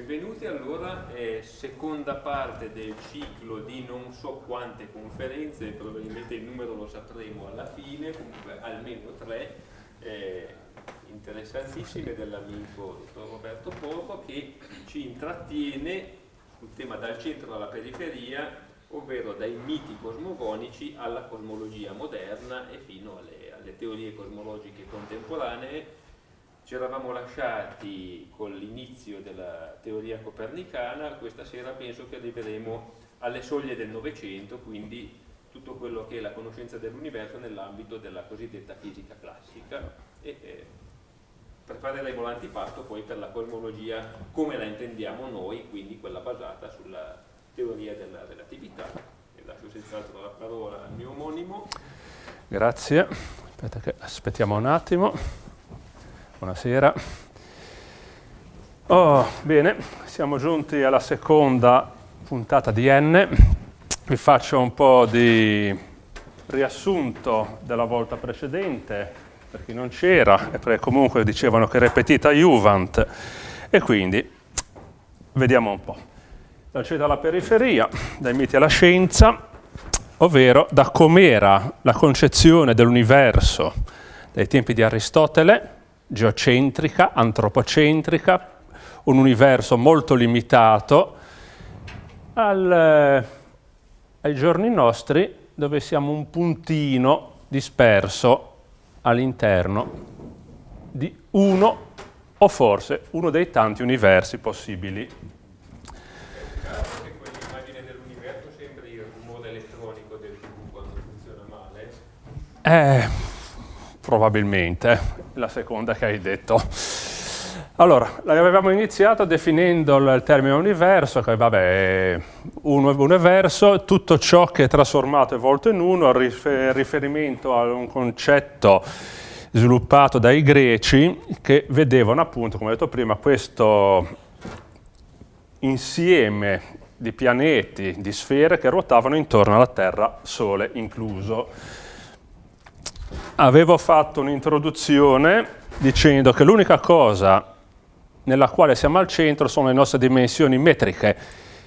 Benvenuti allora, eh, seconda parte del ciclo di non so quante conferenze, probabilmente il numero lo sapremo alla fine, comunque almeno tre, eh, interessantissime dell'amico dottor Roberto Porco che ci intrattiene sul tema dal centro alla periferia, ovvero dai miti cosmogonici alla cosmologia moderna e fino alle, alle teorie cosmologiche contemporanee ci eravamo lasciati con l'inizio della teoria copernicana, questa sera penso che arriveremo alle soglie del Novecento, quindi tutto quello che è la conoscenza dell'universo nell'ambito della cosiddetta fisica classica e eh, prepareremo l'antipasto poi per la cosmologia come la intendiamo noi, quindi quella basata sulla teoria della relatività. E lascio senz'altro la parola al mio omonimo. Grazie, aspettiamo un attimo. Buonasera. Oh, bene, siamo giunti alla seconda puntata di N. Vi faccio un po' di riassunto della volta precedente, per chi non c'era, e perché comunque dicevano che è ripetita Juvent. E quindi vediamo un po'. Dal centro alla periferia, dai miti alla scienza, ovvero da com'era la concezione dell'universo dai tempi di Aristotele geocentrica, antropocentrica, un universo molto limitato, al, eh, ai giorni nostri dove siamo un puntino disperso all'interno di uno o forse uno dei tanti universi possibili. Eh, probabilmente la seconda che hai detto. Allora, avevamo iniziato definendo il termine universo, che vabbè, uno, universo, tutto ciò che è trasformato e volto in uno, riferimento a un concetto sviluppato dai greci che vedevano appunto, come ho detto prima, questo insieme di pianeti, di sfere che ruotavano intorno alla Terra, Sole incluso avevo fatto un'introduzione dicendo che l'unica cosa nella quale siamo al centro sono le nostre dimensioni metriche.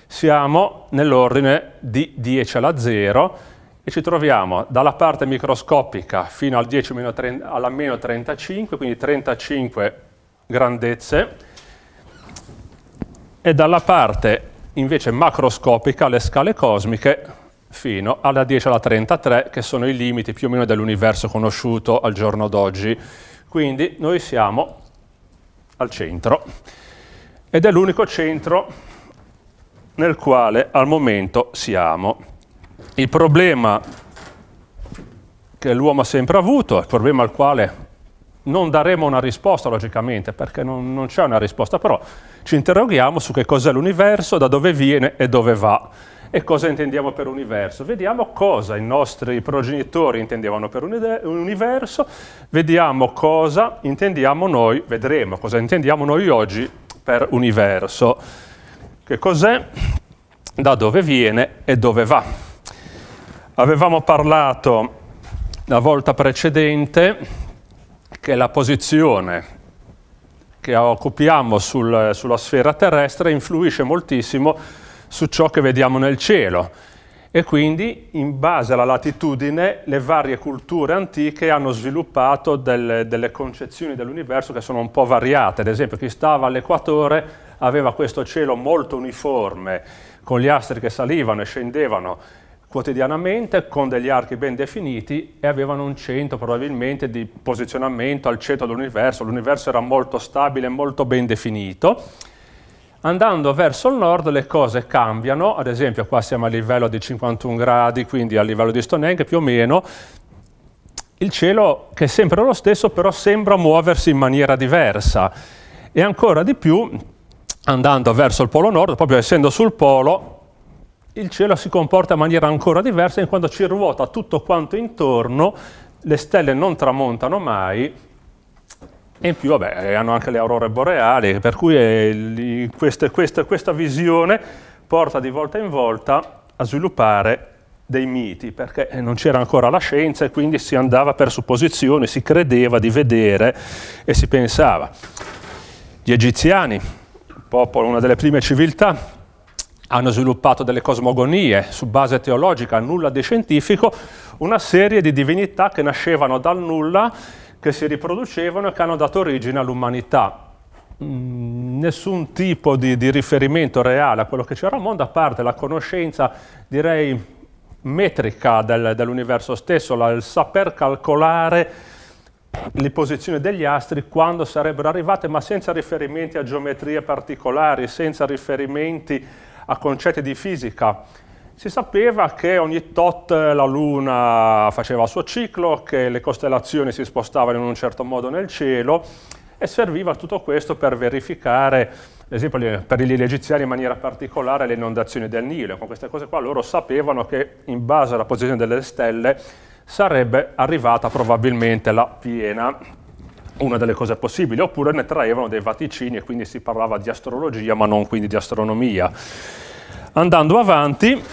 Siamo nell'ordine di 10 alla 0 e ci troviamo dalla parte microscopica fino al 10 meno 30, alla meno 35, quindi 35 grandezze, e dalla parte invece macroscopica, le scale cosmiche, fino alla 10 alla 33, che sono i limiti più o meno dell'universo conosciuto al giorno d'oggi. Quindi noi siamo al centro ed è l'unico centro nel quale al momento siamo. Il problema che l'uomo ha sempre avuto, il problema al quale non daremo una risposta logicamente, perché non, non c'è una risposta, però ci interroghiamo su che cos'è l'universo, da dove viene e dove va e cosa intendiamo per universo. Vediamo cosa i nostri progenitori intendevano per universo, vediamo cosa intendiamo noi, vedremo cosa intendiamo noi oggi per universo. Che cos'è, da dove viene e dove va. Avevamo parlato la volta precedente che la posizione che occupiamo sul, sulla sfera terrestre influisce moltissimo su ciò che vediamo nel cielo. E quindi, in base alla latitudine, le varie culture antiche hanno sviluppato delle, delle concezioni dell'universo che sono un po' variate. Ad esempio, chi stava all'equatore aveva questo cielo molto uniforme, con gli astri che salivano e scendevano quotidianamente con degli archi ben definiti e avevano un centro probabilmente di posizionamento al centro dell'universo, l'universo era molto stabile, molto ben definito Andando verso il nord le cose cambiano, ad esempio qua siamo a livello di 51 gradi, quindi a livello di Stonehenge più o meno, il cielo che è sempre lo stesso però sembra muoversi in maniera diversa e ancora di più andando verso il polo nord, proprio essendo sul polo, il cielo si comporta in maniera ancora diversa in quanto ci ruota tutto quanto intorno, le stelle non tramontano mai e in più vabbè, hanno anche le aurore boreali, per cui è, eh, questa, questa, questa visione porta di volta in volta a sviluppare dei miti, perché eh, non c'era ancora la scienza e quindi si andava per supposizioni, si credeva di vedere e si pensava. Gli egiziani, popolo, una delle prime civiltà, hanno sviluppato delle cosmogonie su base teologica, nulla di scientifico, una serie di divinità che nascevano dal nulla che si riproducevano e che hanno dato origine all'umanità. Mm, nessun tipo di, di, riferimento reale a quello che c'era al mondo, a parte la conoscenza, direi, metrica del, dell'universo stesso, la, il saper calcolare le posizioni degli astri quando sarebbero arrivate, ma senza riferimenti a geometrie particolari, senza riferimenti a concetti di fisica. Si sapeva che ogni tot eh, la Luna faceva il suo ciclo, che le costellazioni si spostavano in un certo modo nel cielo e serviva tutto questo per verificare, ad esempio per gli egiziani in maniera particolare, le inondazioni del Nilo. Con queste cose qua loro sapevano che in base alla posizione delle stelle sarebbe arrivata probabilmente la piena, una delle cose possibili, oppure ne traevano dei vaticini e quindi si parlava di astrologia ma non quindi di astronomia. Andando avanti,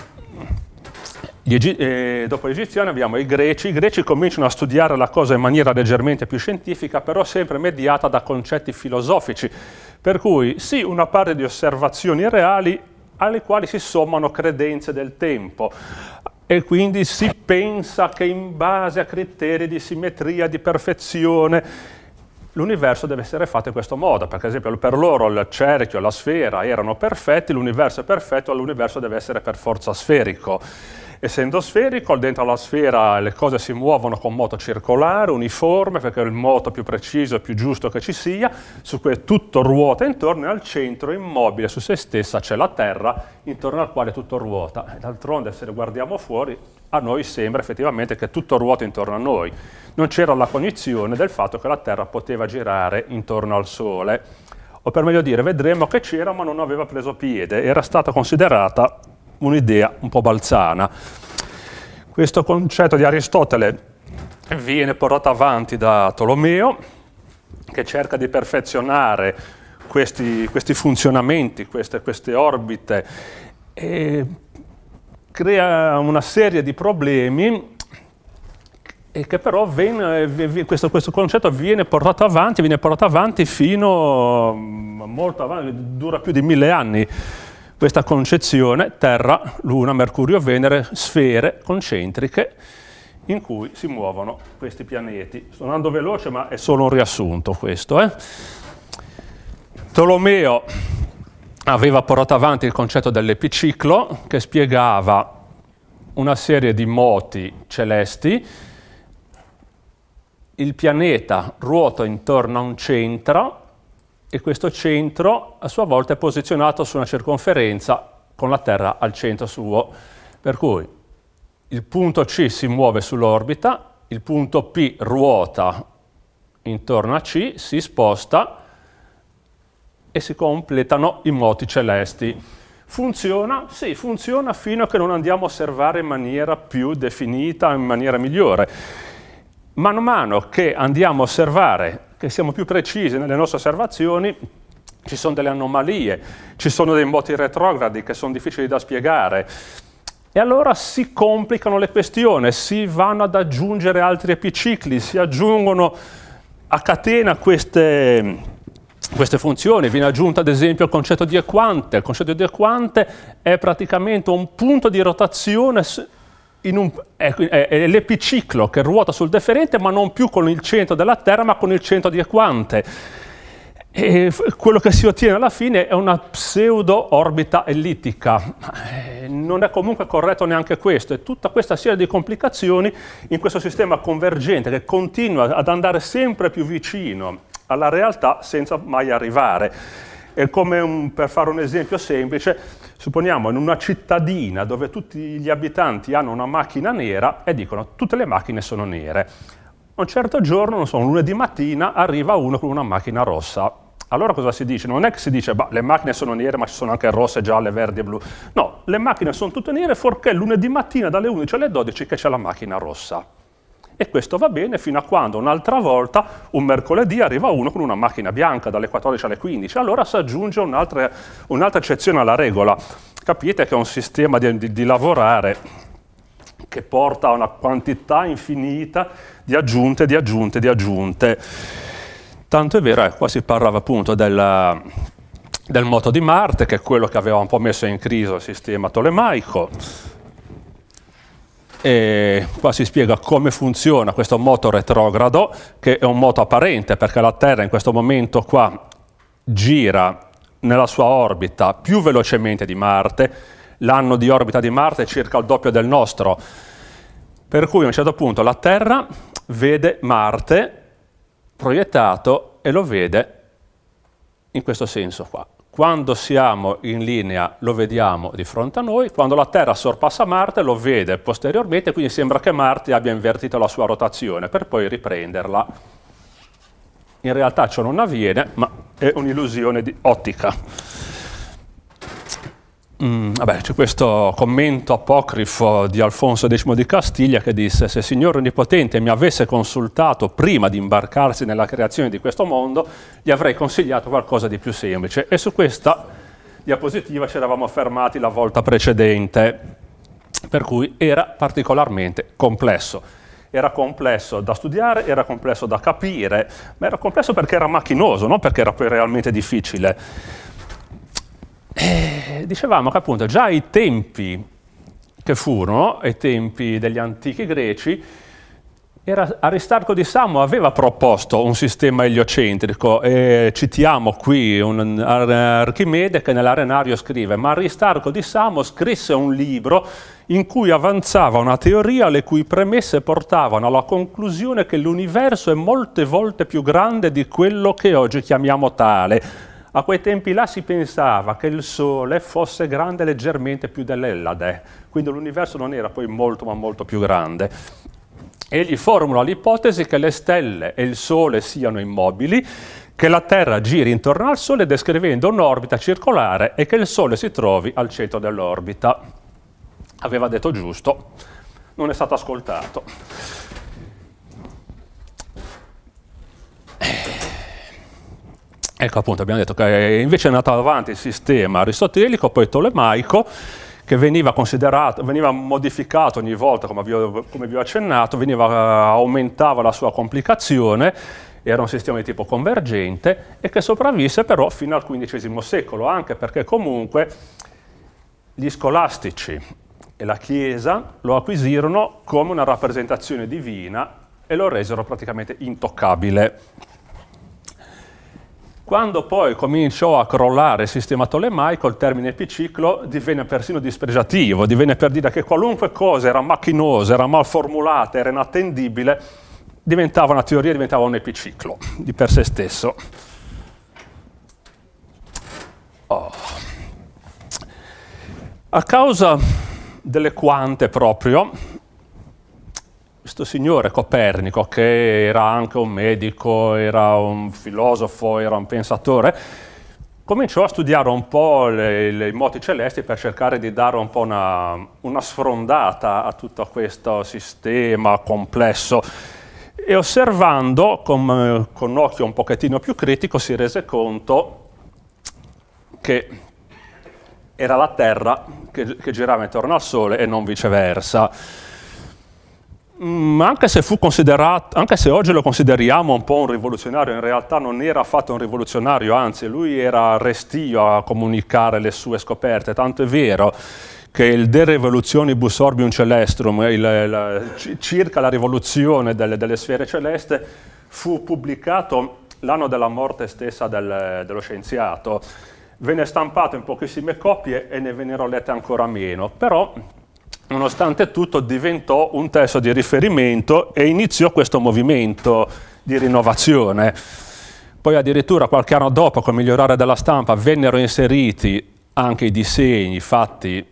eh, dopo gli egiziani abbiamo i greci, i greci cominciano a studiare la cosa in maniera leggermente più scientifica, però sempre mediata da concetti filosofici, per cui sì una parte di osservazioni reali alle quali si sommano credenze del tempo e quindi si pensa che in base a criteri di simmetria, di perfezione, l'universo deve essere fatto in questo modo, perché ad esempio per loro il cerchio, la sfera erano perfetti, l'universo è perfetto, l'universo deve essere per forza sferico essendo sferico, dentro la sfera le cose si muovono con moto circolare, uniforme, perché è il moto più preciso e più giusto che ci sia, su cui tutto ruota intorno e al centro immobile su se stessa c'è la Terra intorno al quale tutto ruota. D'altronde se guardiamo fuori a noi sembra effettivamente che tutto ruota intorno a noi. Non c'era la cognizione del fatto che la Terra poteva girare intorno al Sole. O per meglio dire, vedremo che c'era ma non aveva preso piede, era stata considerata un'idea un po' balzana. Questo concetto di Aristotele viene portato avanti da Tolomeo, che cerca di perfezionare questi, questi funzionamenti, queste, queste orbite, e crea una serie di problemi e che però viene, questo, questo, concetto viene portato avanti, viene portato avanti fino molto avanti, dura più di mille anni questa concezione Terra, Luna, Mercurio, Venere, sfere concentriche in cui si muovono questi pianeti. Sto andando veloce ma è solo un riassunto questo. Eh? Tolomeo aveva portato avanti il concetto dell'epiciclo che spiegava una serie di moti celesti il pianeta ruota intorno a un centro e questo centro a sua volta è posizionato su una circonferenza con la Terra al centro suo. Per cui il punto C si muove sull'orbita, il punto P ruota intorno a C, si sposta e si completano i moti celesti. Funziona? Sì, funziona fino a che non andiamo a osservare in maniera più definita, in maniera migliore. Man mano che andiamo a osservare che siamo più precisi nelle nostre osservazioni, ci sono delle anomalie, ci sono dei moti retrogradi che sono difficili da spiegare. E allora si complicano le questioni, si vanno ad aggiungere altri epicicli, si aggiungono a catena queste, queste funzioni. Viene aggiunto ad esempio il concetto di equante. Il concetto di equante è praticamente un punto di rotazione un, è, eh, eh, è l'epiciclo che ruota sul deferente ma non più con il centro della Terra ma con il centro di Equante. E quello che si ottiene alla fine è una pseudo orbita ellittica. Eh, non è comunque corretto neanche questo. E tutta questa serie di complicazioni in questo sistema convergente che continua ad andare sempre più vicino alla realtà senza mai arrivare. È come un, per fare un esempio semplice, Supponiamo in una cittadina dove tutti gli abitanti hanno una macchina nera e dicono tutte le macchine sono nere. Un certo giorno, non so, lunedì mattina arriva uno con una macchina rossa. Allora cosa si dice? Non è che si dice, bah, le macchine sono nere, ma ci sono anche rosse, gialle, verdi e blu. No, le macchine sono tutte nere, fuorché lunedì mattina dalle 11 alle 12 che c'è la macchina rossa e questo va bene fino a quando un'altra volta, un mercoledì, arriva uno con una macchina bianca dalle 14 alle 15, allora si aggiunge un'altra, un'altra eccezione alla regola. Capite che è un sistema di, di, di lavorare che porta a una quantità infinita di aggiunte, di aggiunte, di aggiunte. Tanto è vero, eh, qua si parlava appunto del, del moto di Marte, che è quello che aveva un po' messo in crisi il sistema tolemaico, e qua si spiega come funziona questo moto retrogrado, che è un moto apparente perché la Terra in questo momento qua gira nella sua orbita più velocemente di Marte, l'anno di orbita di Marte è circa il doppio del nostro, per cui a un certo punto la Terra vede Marte proiettato e lo vede in questo senso qua quando siamo in linea lo vediamo di fronte a noi, quando la Terra sorpassa Marte lo vede posteriormente, quindi sembra che Marte abbia invertito la sua rotazione per poi riprenderla. In realtà ciò non avviene, ma è un'illusione ottica. Mm, vabbè, c'è questo commento apocrifo di Alfonso X di Castiglia che disse se il Signore Onnipotente mi avesse consultato prima di imbarcarsi nella creazione di questo mondo, gli avrei consigliato qualcosa di più semplice. E su questa diapositiva ci eravamo fermati la volta precedente, per cui era particolarmente complesso. Era complesso da studiare, era complesso da capire, ma era complesso perché era macchinoso, non perché era poi realmente difficile. Eh, dicevamo che appunto già i tempi che furono, i tempi degli antichi greci, era Aristarco di Samo aveva proposto un sistema eliocentrico e citiamo qui un Archimede che nell'arenario scrive ma Aristarco di Samo scrisse un libro in cui avanzava una teoria le cui premesse portavano alla conclusione che l'universo è molte volte più grande di quello che oggi chiamiamo tale a quei tempi là si pensava che il Sole fosse grande leggermente più dell'Ellade, quindi l'universo non era poi molto ma molto più grande. Egli formula l'ipotesi che le stelle e il Sole siano immobili, che la Terra giri intorno al Sole descrivendo un'orbita circolare e che il Sole si trovi al centro dell'orbita. Aveva detto giusto, non è stato ascoltato. Ecco appunto, abbiamo detto che eh, invece è andato avanti il sistema aristotelico, poi tolemaico, che veniva, veniva modificato ogni volta, come vi ho, come vi ho accennato, veniva, eh, aumentava la sua complicazione, era un sistema di tipo convergente e che sopravvisse però fino al XV secolo, anche perché comunque gli scolastici e la Chiesa lo acquisirono come una rappresentazione divina e lo resero praticamente intoccabile. Quando poi cominciò a crollare il sistema tolemaico, il termine epiciclo divenne persino dispregiativo, divenne per dire che qualunque cosa era macchinosa, era mal formulata, era inattendibile, diventava una teoria, diventava un epiciclo di per sé stesso. Oh. A causa delle quante proprio, questo signore Copernico, che era anche un medico, era un filosofo, era un pensatore, cominciò a studiare un po' i moti celesti per cercare di dare un po' una, una sfrondata a tutto questo sistema complesso e osservando con, con, occhio un pochettino più critico si rese conto che era la Terra che, che girava intorno al Sole e non viceversa. Mm, anche se, anche se, oggi lo consideriamo un po' un rivoluzionario, in realtà non era affatto un rivoluzionario, anzi lui era restio a comunicare le sue scoperte, tanto è vero che il De Revolutionibus Orbium Celestrum, eh, il, la, circa la rivoluzione delle, delle, sfere celeste, fu pubblicato l'anno della morte stessa del, dello scienziato. Venne stampato in pochissime copie e ne vennero lette ancora meno, però nonostante tutto diventò un testo di riferimento e iniziò questo movimento di rinnovazione. Poi addirittura qualche anno dopo, con il migliorare della stampa, vennero inseriti anche i disegni fatti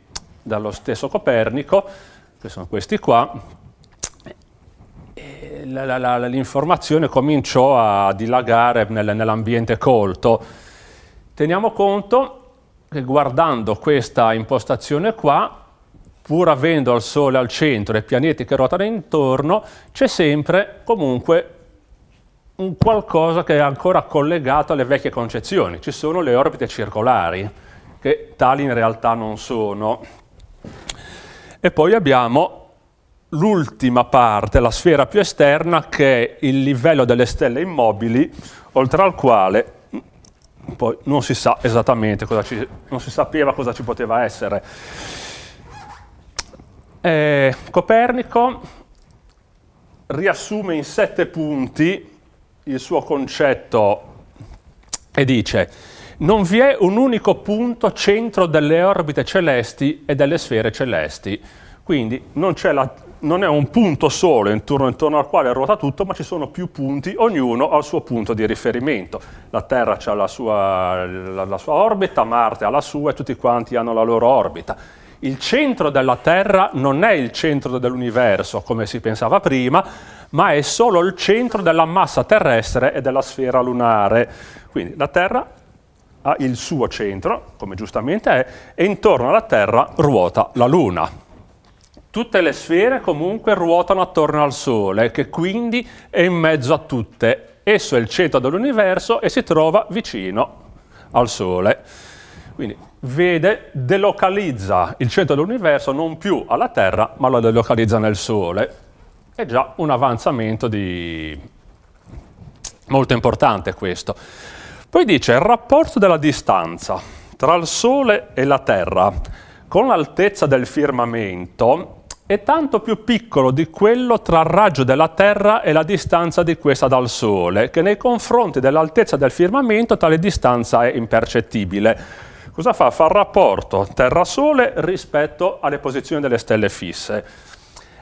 dallo stesso Copernico, che sono questi qua, l'informazione cominciò a dilagare nel, nell'ambiente colto. Teniamo conto che guardando questa impostazione qua, pur avendo il Sole al centro e pianeti che ruotano intorno, c'è sempre comunque un qualcosa che è ancora collegato alle vecchie concezioni. Ci sono le orbite circolari, che tali in realtà non sono. E poi abbiamo l'ultima parte, la sfera più esterna, che è il livello delle stelle immobili, oltre al quale poi non si sa esattamente cosa ci, non si sapeva cosa ci poteva essere. Eh, Copernico riassume in sette punti il suo concetto e dice non vi è un unico punto centro delle orbite celesti e delle sfere celesti. Quindi non, la, non è un punto solo intorno, intorno, al quale ruota tutto, ma ci sono più punti, ognuno ha il suo punto di riferimento. La Terra ha la sua, la, la sua orbita, Marte ha la sua e tutti quanti hanno la loro orbita il centro della Terra non è il centro dell'universo, come si pensava prima, ma è solo il centro della massa terrestre e della sfera lunare. Quindi la Terra ha il suo centro, come giustamente è, e intorno alla Terra ruota la Luna. Tutte le sfere comunque ruotano attorno al Sole, che quindi è in mezzo a tutte. Esso è il centro dell'universo e si trova vicino al Sole. Quindi vede, delocalizza il centro dell'universo non più alla Terra, ma lo delocalizza nel Sole. È già un avanzamento di... molto importante questo. Poi dice il rapporto della distanza tra il Sole e la Terra con l'altezza del firmamento è tanto più piccolo di quello tra il raggio della Terra e la distanza di questa dal Sole, che nei confronti dell'altezza del firmamento tale distanza è impercettibile cosa fa? Fa il rapporto Terra-Sole rispetto alle posizioni delle stelle fisse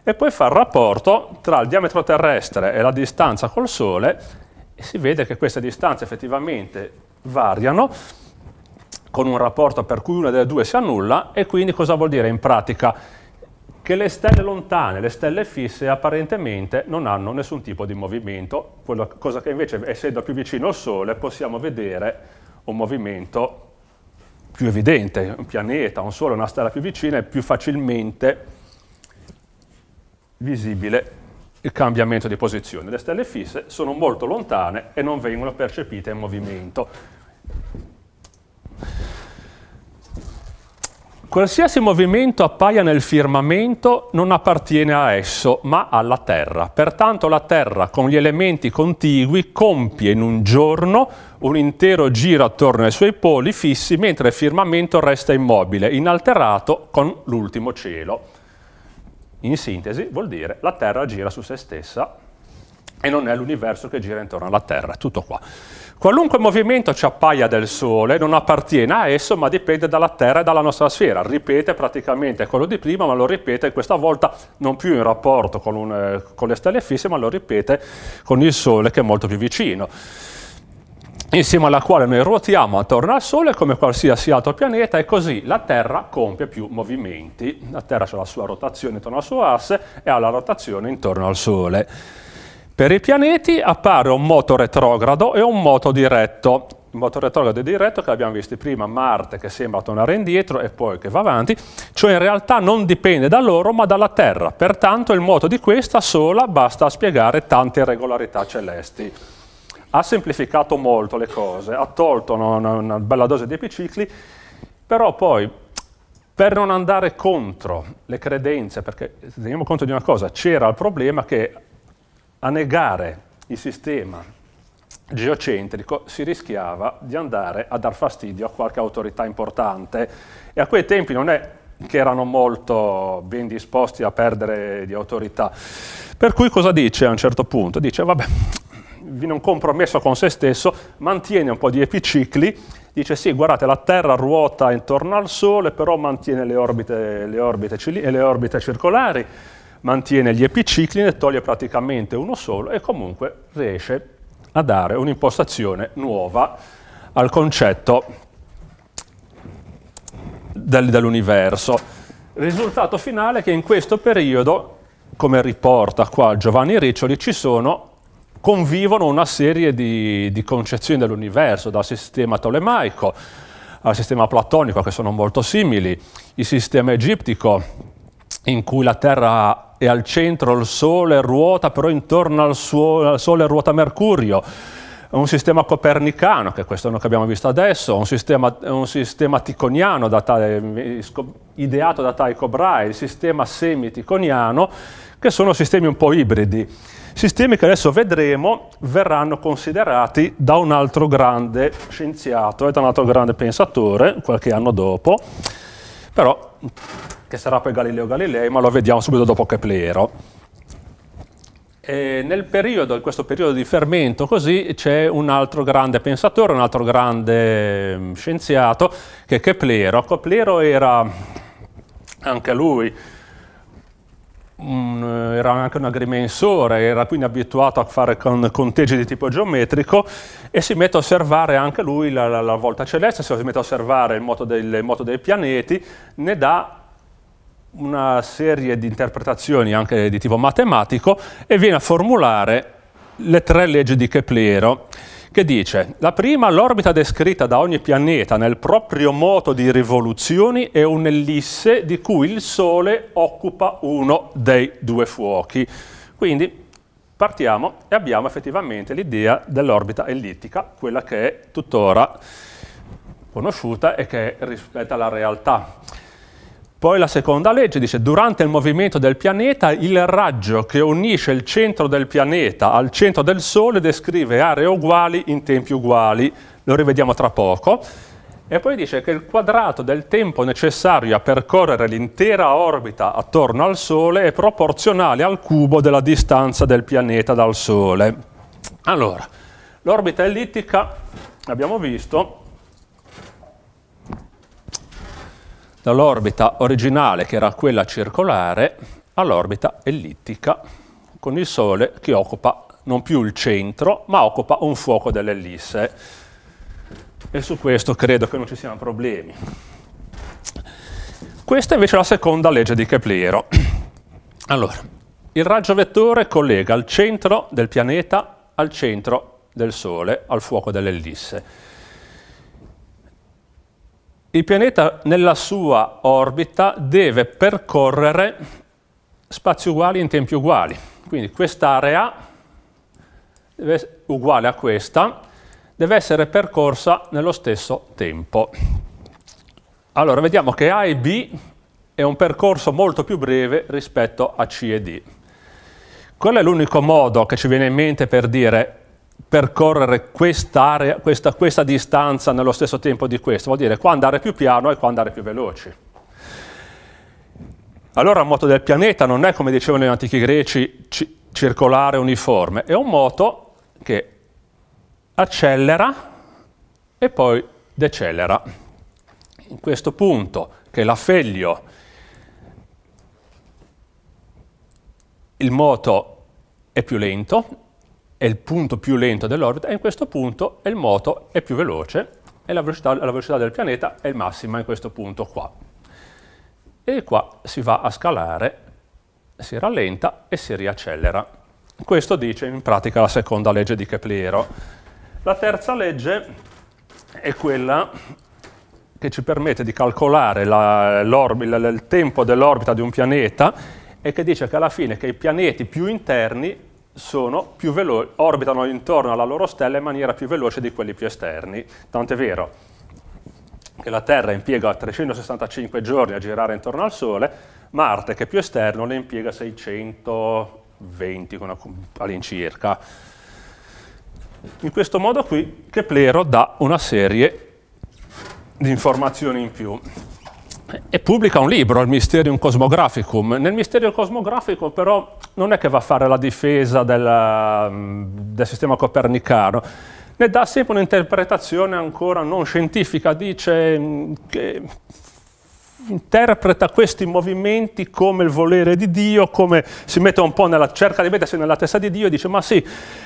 e poi fa il rapporto tra il diametro terrestre e la distanza col Sole e si vede che queste distanze effettivamente variano con un rapporto per cui una delle due si annulla e quindi cosa vuol dire in pratica? che le stelle lontane, le stelle fisse, apparentemente non hanno nessun tipo di movimento, cosa che invece, essendo più vicino al Sole, possiamo vedere un movimento più evidente, un pianeta, un sole, una stella più vicina, è più facilmente visibile il cambiamento di posizione. Le stelle fisse sono molto lontane e non vengono percepite in movimento. Qualsiasi movimento appaia nel firmamento non appartiene a esso, ma alla Terra. Pertanto la Terra, con gli elementi contigui, compie in un giorno un intero giro attorno ai suoi poli fissi, mentre il firmamento resta immobile, inalterato con l'ultimo cielo. In sintesi vuol dire la Terra gira su se stessa e non è l'universo che gira intorno alla Terra. Tutto qua. Qualunque movimento ci appaia del Sole non appartiene a esso, ma dipende dalla Terra e dalla nostra sfera. Ripete praticamente quello di prima, ma lo ripete questa volta non più in rapporto con, un, eh, con le stelle fisse, ma lo ripete con il Sole che è molto più vicino insieme alla quale noi ruotiamo attorno al Sole come qualsiasi altro pianeta e così la Terra compie più movimenti. La Terra ha la sua rotazione intorno al suo asse e ha la rotazione intorno al Sole. Per i pianeti appare un moto retrogrado e un moto diretto. Il moto retrogrado e diretto che abbiamo visto prima, Marte che sembra tornare indietro e poi che va avanti, cioè in realtà non dipende da loro ma dalla Terra, pertanto il moto di questa sola basta a spiegare tante irregolarità celesti ha semplificato molto le cose, ha tolto una, una, bella dose di epicicli, però poi per non andare contro le credenze, perché teniamo conto di una cosa, c'era il problema che a negare il sistema geocentrico si rischiava di andare a dar fastidio a qualche autorità importante e a quei tempi non è che erano molto ben disposti a perdere di autorità. Per cui cosa dice a un certo punto? Dice vabbè, viene un compromesso con se stesso, mantiene un po' di epicicli, dice sì, guardate, la Terra ruota intorno al Sole, però mantiene le orbite, le orbite, le orbite circolari, mantiene gli epicicli, ne toglie praticamente uno solo e comunque riesce a dare un'impostazione nuova al concetto del, dell'universo. Risultato finale è che in questo periodo, come riporta qua Giovanni Riccioli, ci sono convivono una serie di, di concezioni dell'universo, dal sistema tolemaico al sistema platonico, che sono molto simili, il sistema egiptico, in cui la Terra è al centro, il Sole ruota, però intorno al, suo, al Sole ruota Mercurio un sistema copernicano, che è questo che abbiamo visto adesso, un sistema, un sistema ticoniano da tale, ideato da Tycho Brahe, il sistema semiticoniano, che sono sistemi un po' ibridi. Sistemi che adesso vedremo verranno considerati da un altro grande scienziato e da un altro grande pensatore, qualche anno dopo, però che sarà poi Galileo Galilei, ma lo vediamo subito dopo Keplero. E nel periodo, in questo periodo di fermento così, c'è un altro grande pensatore, un altro grande mm, scienziato che è Keplero. Keplero ecco, era anche lui Mm, era anche un agrimensore, era quindi abituato a fare con conteggi di tipo geometrico e si mette a osservare anche lui la, la, la volta celeste, si mette a osservare il moto, del, il moto dei pianeti, ne dà una serie di interpretazioni anche di tipo matematico e viene a formulare le tre leggi di Keplero che dice la prima l'orbita descritta da ogni pianeta nel proprio moto di rivoluzioni è un'ellisse di cui il Sole occupa uno dei due fuochi. Quindi partiamo e abbiamo effettivamente l'idea dell'orbita ellittica, quella che è tuttora conosciuta e che rispetta la realtà. Poi la seconda legge dice durante il movimento del pianeta il raggio che unisce il centro del pianeta al centro del Sole descrive aree uguali in tempi uguali, lo rivediamo tra poco. E poi dice che il quadrato del tempo necessario a percorrere l'intera orbita attorno al Sole è proporzionale al cubo della distanza del pianeta dal Sole. Allora, l'orbita ellittica, abbiamo visto, dall'orbita originale, che era quella circolare, all'orbita ellittica, con il Sole che occupa non più il centro, ma occupa un fuoco dell'ellisse. E su questo credo che non ci siano problemi. Questa invece è la seconda legge di Keplero. Allora, il raggio vettore collega il centro del pianeta al centro del Sole, al fuoco dell'ellisse il pianeta nella sua orbita deve percorrere spazi uguali in tempi uguali. Quindi quest'area, uguale a questa, deve essere percorsa nello stesso tempo. Allora, vediamo che A e B è un percorso molto più breve rispetto a C e D. Quello è l'unico modo che ci viene in mente per dire percorrere quest'area, questa, questa distanza nello stesso tempo di questo, vuol dire qua andare più piano e qua andare più veloci. Allora il moto del pianeta non è, come dicevano gli antichi greci, ci, circolare uniforme, è un moto che accelera e poi decelera. In questo punto, che è l'affelio, il moto è più lento, è il punto più lento dell'orbita, e in questo punto il moto è più veloce e la velocità, la velocità del pianeta è il massima in questo punto qua. E qua si va a scalare, si rallenta e si riaccelera. Questo dice in pratica la seconda legge di Keplero. La terza legge è quella che ci permette di calcolare la, il tempo dell'orbita di un pianeta e che dice che alla fine che i pianeti più interni orbitano intorno alla loro stella in maniera più veloce di quelli più esterni. Tanto è vero che la Terra impiega 365 giorni a girare intorno al Sole, Marte, che è più esterno, ne impiega 620 all'incirca. In questo modo qui Keplero dà una serie di informazioni in più e pubblica un libro, il Mysterium Cosmographicum. Nel Mysterium Cosmographicum però non è che va a fare la difesa del, mm, del sistema copernicano, ne dà sempre un'interpretazione ancora non scientifica, dice mm, che interpreta questi movimenti come il volere di Dio, come si mette un po' nella cerca di mettersi nella testa di Dio e dice ma sì,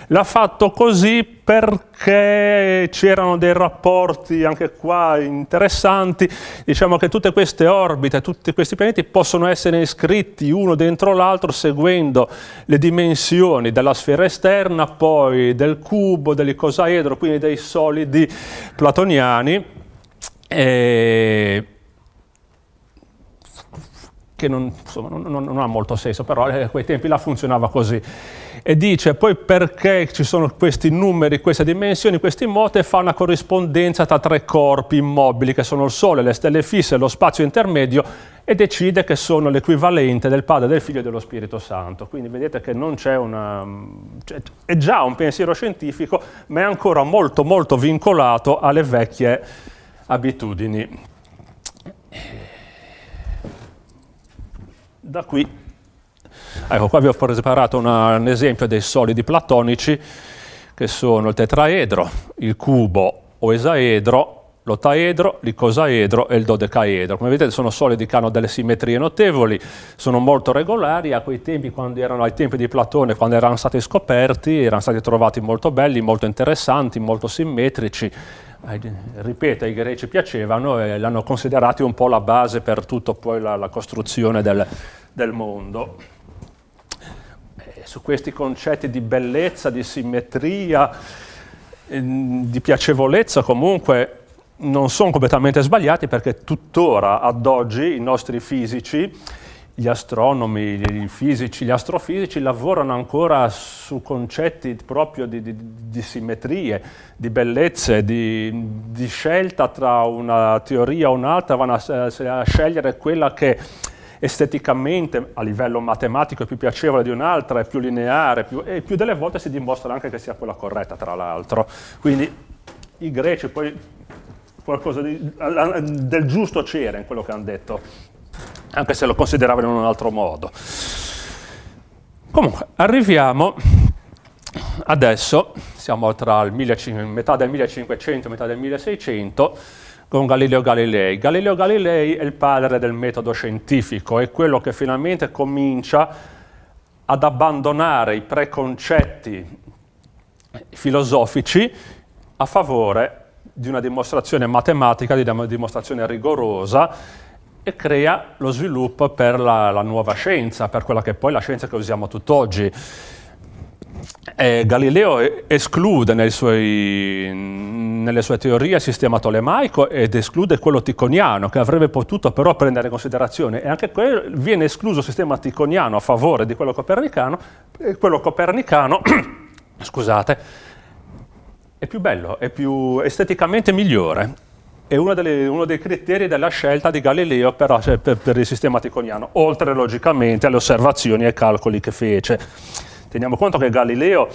l'ha fatto così perché c'erano dei rapporti anche qua interessanti, diciamo che tutte queste orbite, tutti questi pianeti possono essere iscritti uno dentro l'altro seguendo le dimensioni della sfera esterna, poi del cubo, dell'icosaedro, quindi dei solidi platoniani. E che non, insomma, non, non, non, ha molto senso, però eh, a quei tempi la funzionava così. E dice poi perché ci sono questi numeri, queste dimensioni, questi moti, e fa una corrispondenza tra tre corpi immobili che sono il Sole, le stelle fisse, e lo spazio intermedio e decide che sono l'equivalente del Padre, del Figlio e dello Spirito Santo. Quindi vedete che non c'è una... Cioè, è già un pensiero scientifico, ma è ancora molto molto vincolato alle vecchie abitudini da qui, ecco qua vi ho preparato una, un esempio dei solidi platonici che sono il tetraedro, il cubo o esaedro, l'ottaedro, l'icosaedro e il dodecaedro. Come vedete sono solidi che hanno delle simmetrie notevoli, sono molto regolari, a quei tempi, quando erano, ai tempi di Platone, quando erano stati scoperti, erano stati trovati molto belli, molto interessanti, molto simmetrici. Ripeto, i greci piacevano e l'hanno considerati un po' la base per tutto poi la, la costruzione del, del mondo. E eh, su questi concetti di bellezza, di simmetria, ehm, di piacevolezza comunque non sono completamente sbagliati perché tuttora ad oggi i nostri fisici, gli astronomi, i fisici, gli astrofisici lavorano ancora su concetti proprio di, di, di simmetrie, di bellezze, di, di, scelta tra una teoria o un'altra, vanno a, a scegliere quella che esteticamente, a livello matematico, è più piacevole di un'altra, è più lineare, più, e più delle volte si dimostra anche che sia quella corretta, tra l'altro. Quindi i greci poi qualcosa di, del giusto c'era in quello che hanno detto, anche se lo consideravano in un altro modo. Comunque, arriviamo adesso, siamo tra il 1500, metà del 1500 e metà del 1600, con Galileo Galilei. Galileo Galilei è il padre del metodo scientifico, è quello che finalmente comincia ad abbandonare i preconcetti filosofici a favore di una dimostrazione matematica, di una dimostrazione rigorosa e crea lo sviluppo per la, la nuova scienza, per quella che è poi la scienza che usiamo tutt'oggi eh, Galileo esclude suoi, nelle sue teorie il sistema tolemaico ed esclude quello ticoniano, che avrebbe potuto però prendere in considerazione, e anche quello, viene escluso il sistema ticoniano a favore di quello copernicano, e quello copernicano, scusate, è più bello, è più esteticamente migliore. È uno, delle, uno dei criteri della scelta di Galileo per, per, per il sistema ticoniano, oltre logicamente alle osservazioni e ai calcoli che fece. Teniamo conto che Galileo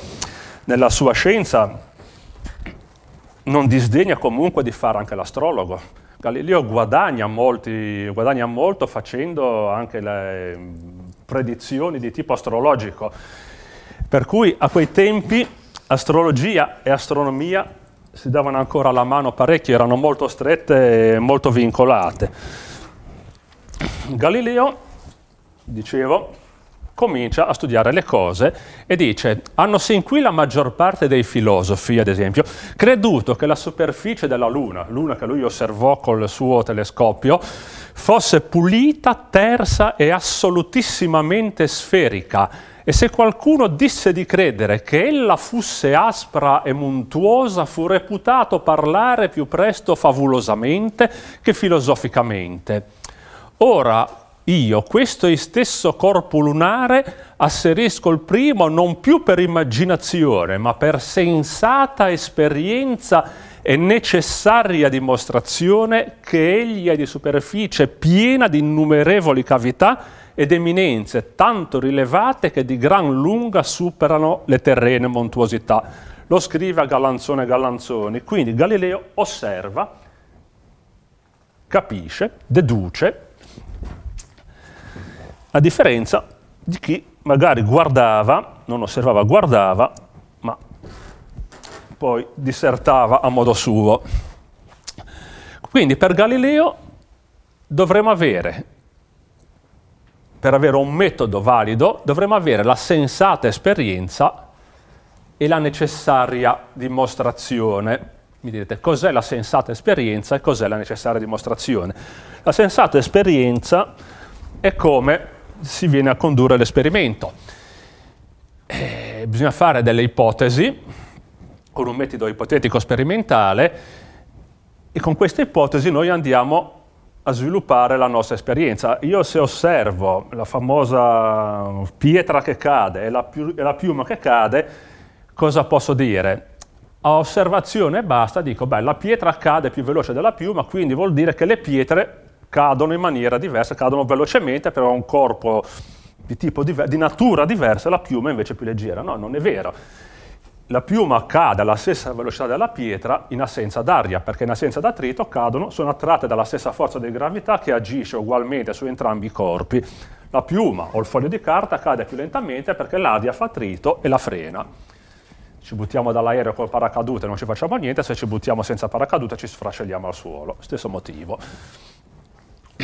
nella sua scienza non disdegna comunque di fare anche l'astrologo. Galileo guadagna, molti, guadagna molto facendo anche le predizioni di tipo astrologico. Per cui a quei tempi astrologia e astronomia si davano ancora la mano parecchio, erano molto strette e molto vincolate. Galileo, dicevo, comincia a studiare le cose e dice hanno sin qui la maggior parte dei filosofi, ad esempio, creduto che la superficie della Luna, Luna che lui osservò col suo telescopio, fosse pulita, tersa e assolutissimamente sferica. E se qualcuno disse di credere che ella fosse aspra e montuosa, fu reputato parlare più presto favolosamente che filosoficamente. Ora, io questo stesso corpo lunare asserisco il primo non più per immaginazione, ma per sensata esperienza e necessaria dimostrazione che egli è di superficie piena di innumerevoli cavità ed eminenze tanto rilevate che di gran lunga superano le terrene montuosità. Lo scrive a Galanzone Galanzoni. Quindi Galileo osserva, capisce, deduce a differenza di chi magari guardava, non osservava, guardava, ma poi dissertava a modo suo. Quindi per Galileo dovremmo avere, per avere un metodo valido, dovremmo avere la sensata esperienza e la necessaria dimostrazione. Mi direte cos'è la sensata esperienza e cos'è la necessaria dimostrazione? La sensata esperienza è come si viene a condurre l'esperimento. Eh, bisogna fare delle ipotesi con un metodo ipotetico sperimentale e con queste ipotesi noi andiamo a sviluppare la nostra esperienza. Io se osservo la famosa pietra che cade e la, piu- e la piuma che cade, cosa posso dire? A osservazione basta dico, beh, la pietra cade più veloce della piuma, quindi vuol dire che le pietre cadono in maniera diversa, cadono velocemente, però un corpo di, diver- di natura diversa, la piuma invece è più leggera. No, non è vero la piuma cade alla stessa velocità della pietra in assenza d'aria, perché in assenza d'attrito cadono, sono attratte dalla stessa forza di gravità che agisce ugualmente su entrambi i corpi. La piuma o il foglio di carta cade più lentamente perché l'aria fa attrito e la frena. Ci buttiamo dall'aereo col paracadute non ci facciamo niente, se ci buttiamo senza paracadute ci sfrascelliamo al suolo, stesso motivo.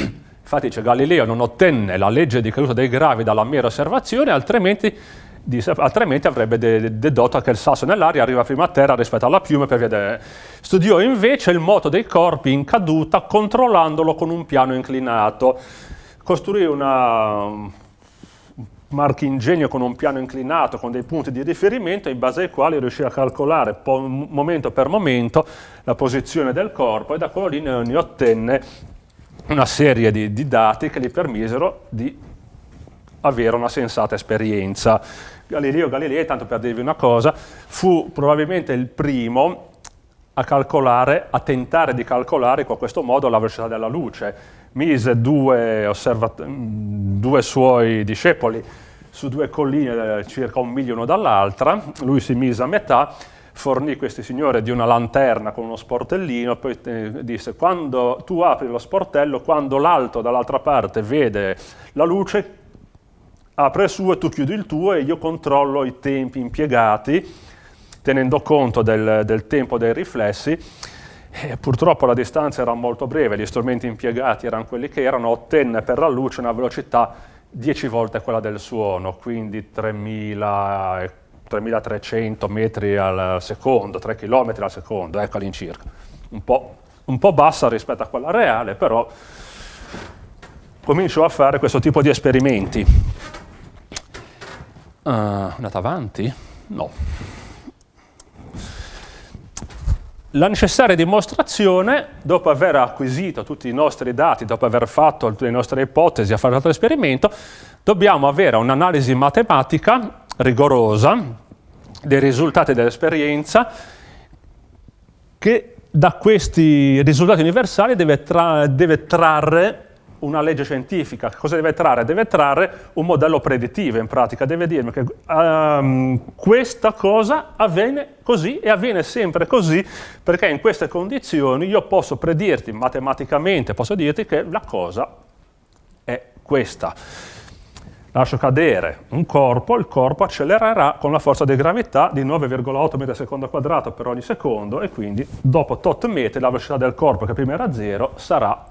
Infatti dice Galileo non ottenne la legge di caduta dei gravi dalla mera osservazione, altrimenti, dice, altrimenti avrebbe dedotto de che il sasso nell'aria arriva prima a terra rispetto alla piuma per via de... Studiò invece il moto dei corpi in caduta controllandolo con un piano inclinato. Costruì una, marchingegno con un piano inclinato, con dei punti di riferimento in base ai quali riuscì a calcolare po momento per momento la posizione del corpo e da quello lì ne ottenne una serie di, di dati che gli permisero di avere una sensata esperienza. Galileo Galilei, tanto per dirvi una cosa, fu probabilmente il primo a calcolare, a tentare di calcolare con questo modo la velocità della luce. Mise due, due suoi discepoli su due colline eh, circa un miglio l'una dall'altra, lui si mise a metà fornì questo signore di una lanterna con uno sportellino, poi eh, disse quando tu apri lo sportello, quando l'alto dall'altra parte vede la luce, apre il suo e tu chiudi il tuo e io controllo i tempi impiegati tenendo conto del, del tempo dei riflessi. E purtroppo la distanza era molto breve, gli strumenti impiegati erano quelli che erano, ottenne per la luce una velocità 10 volte quella del suono, quindi 3000 e 3300 metri al secondo, 3 km al secondo, ecco all'incirca. Un, un po' bassa rispetto a quella reale, però comincio a fare questo tipo di esperimenti. Uh, andata avanti? No. La necessaria dimostrazione, dopo aver acquisito tutti i nostri dati, dopo aver fatto le nostre ipotesi, a fare l'altro esperimento, dobbiamo avere un'analisi matematica rigorosa dei risultati dell'esperienza che da questi risultati universali deve, tra deve trarre una legge scientifica. Cosa deve trarre? Deve trarre un modello predittivo in pratica, deve dirmi che um, questa cosa avviene così e avviene sempre così perché in queste condizioni io posso predirti matematicamente, posso dirti che la cosa è questa lascio cadere un corpo, il corpo accelererà con la forza di gravità di 9,8 m al secondo quadrato per ogni secondo e quindi dopo tot metri la velocità del corpo che prima era 0 sarà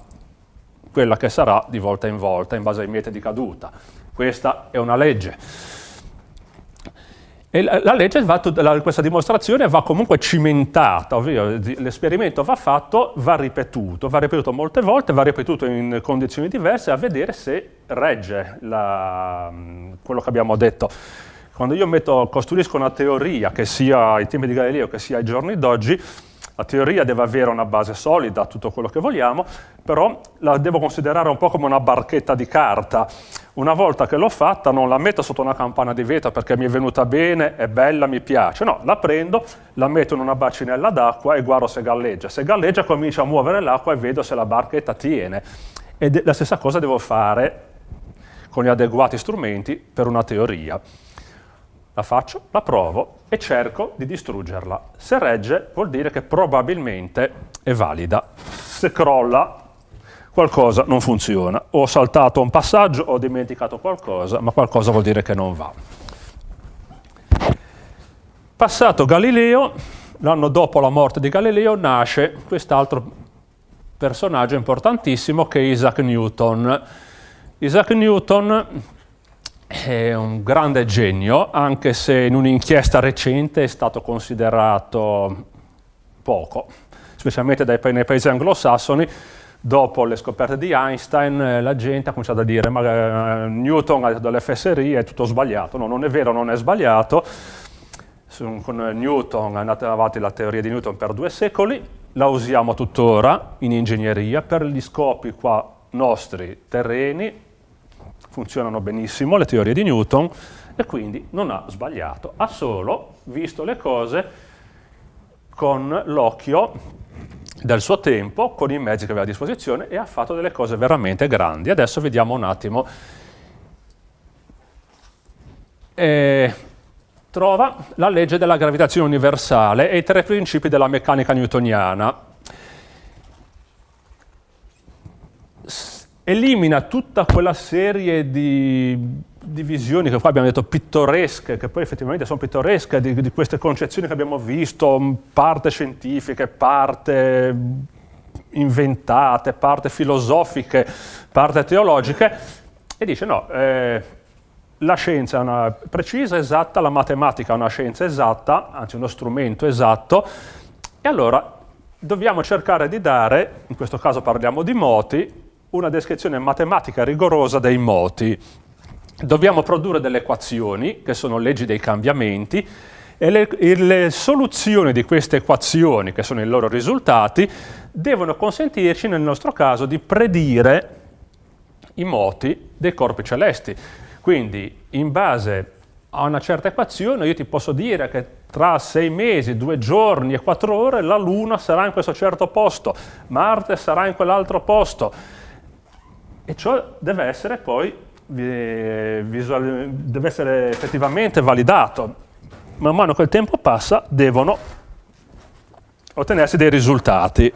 quella che sarà di volta in volta in base ai metri di caduta. Questa è una legge. E la, la legge, va, la, questa dimostrazione va comunque cimentata, ovvero l'esperimento va fatto, va ripetuto, va ripetuto molte volte, va ripetuto in condizioni diverse a vedere se regge la, quello che abbiamo detto. Quando io metto, costruisco una teoria, che sia ai tempi di Galileo, che sia ai giorni d'oggi, la teoria deve avere una base solida, tutto quello che vogliamo, però la devo considerare un po' come una barchetta di carta, una volta che l'ho fatta non la metto sotto una campana di vetro perché mi è venuta bene, è bella, mi piace, no, la prendo, la metto in una bacinella d'acqua e guardo se galleggia. Se galleggia comincio a muovere l'acqua e vedo se la barchetta tiene. E la stessa cosa devo fare con gli adeguati strumenti per una teoria. La faccio, la provo e cerco di distruggerla. Se regge vuol dire che probabilmente è valida. Se crolla qualcosa non funziona. Ho saltato un passaggio, ho dimenticato qualcosa, ma qualcosa vuol dire che non va. Passato Galileo, l'anno dopo la morte di Galileo nasce quest'altro personaggio importantissimo che è Isaac Newton. Isaac Newton è un grande genio, anche se in un'inchiesta recente è stato considerato poco, specialmente dai, nei paesi anglosassoni, dopo le scoperte di Einstein eh, la gente ha cominciato a dire ma eh, Newton ha detto dall'FSRI è tutto sbagliato, no, non è vero, non è sbagliato, con eh, Newton è andata avanti la teoria di Newton per due secoli, la usiamo tuttora in ingegneria per gli scopi qua nostri terreni, funzionano benissimo le teorie di Newton e quindi non ha sbagliato, ha solo visto le cose con l'occhio del suo tempo con i mezzi che aveva a disposizione e ha fatto delle cose veramente grandi. Adesso vediamo un attimo. E trova la legge della gravitazione universale e i tre principi della meccanica newtoniana. Elimina tutta quella serie di divisioni che qua abbiamo detto pittoresche, che poi effettivamente sono pittoresche, di, di queste concezioni che abbiamo visto, mm, parte scientifiche, parte inventate, parte filosofiche, parte teologiche, e dice no, eh, la scienza è una precisa, esatta, la matematica è una scienza esatta, anzi uno strumento esatto, e allora dobbiamo cercare di dare, in questo caso parliamo di moti, una descrizione matematica rigorosa dei moti dobbiamo produrre delle equazioni, che sono leggi dei cambiamenti, e le, e le, soluzioni di queste equazioni, che sono i loro risultati, devono consentirci, nel nostro caso, di predire i moti dei corpi celesti. Quindi, in base a una certa equazione, io ti posso dire che tra sei mesi, due giorni e quattro ore la Luna sarà in questo certo posto, Marte sarà in quell'altro posto. E ciò deve essere poi visual, deve essere effettivamente validato. Man mano che il tempo passa devono ottenersi dei risultati.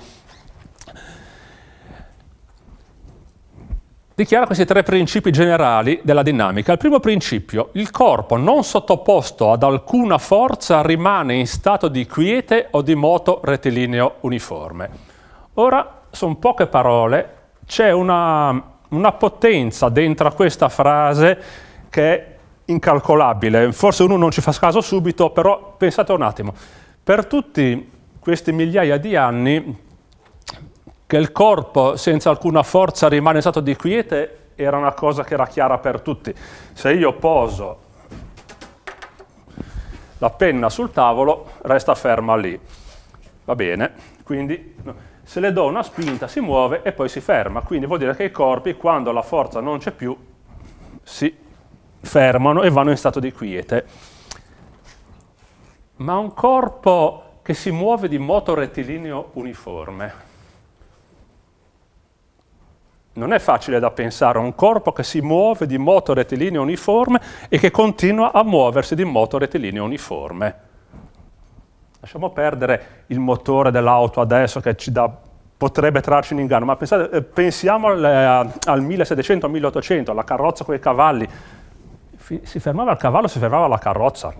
Dichiara questi tre principi generali della dinamica. Il primo principio, il corpo non sottoposto ad alcuna forza rimane in stato di quiete o di moto rettilineo uniforme. Ora, sono poche parole, c'è una una potenza dentro a questa frase che è incalcolabile. Forse uno non ci fa caso subito, però pensate un attimo. Per tutti questi migliaia di anni che il corpo senza alcuna forza rimane in stato di quiete era una cosa che era chiara per tutti. Se io poso la penna sul tavolo, resta ferma lì. Va bene, quindi se le do una spinta si muove e poi si ferma, quindi vuol dire che i corpi quando la forza non c'è più si fermano e vanno in stato di quiete. Ma un corpo che si muove di moto rettilineo uniforme, non è facile da pensare a un corpo che si muove di moto rettilineo uniforme e che continua a muoversi di moto rettilineo uniforme lasciamo perdere il motore dell'auto adesso che ci dà potrebbe trarci un in inganno, ma pensate, eh, pensiamo al, eh, al 1700, 1800, alla carrozza con i cavalli. Si fermava il cavallo, si fermava la carrozza.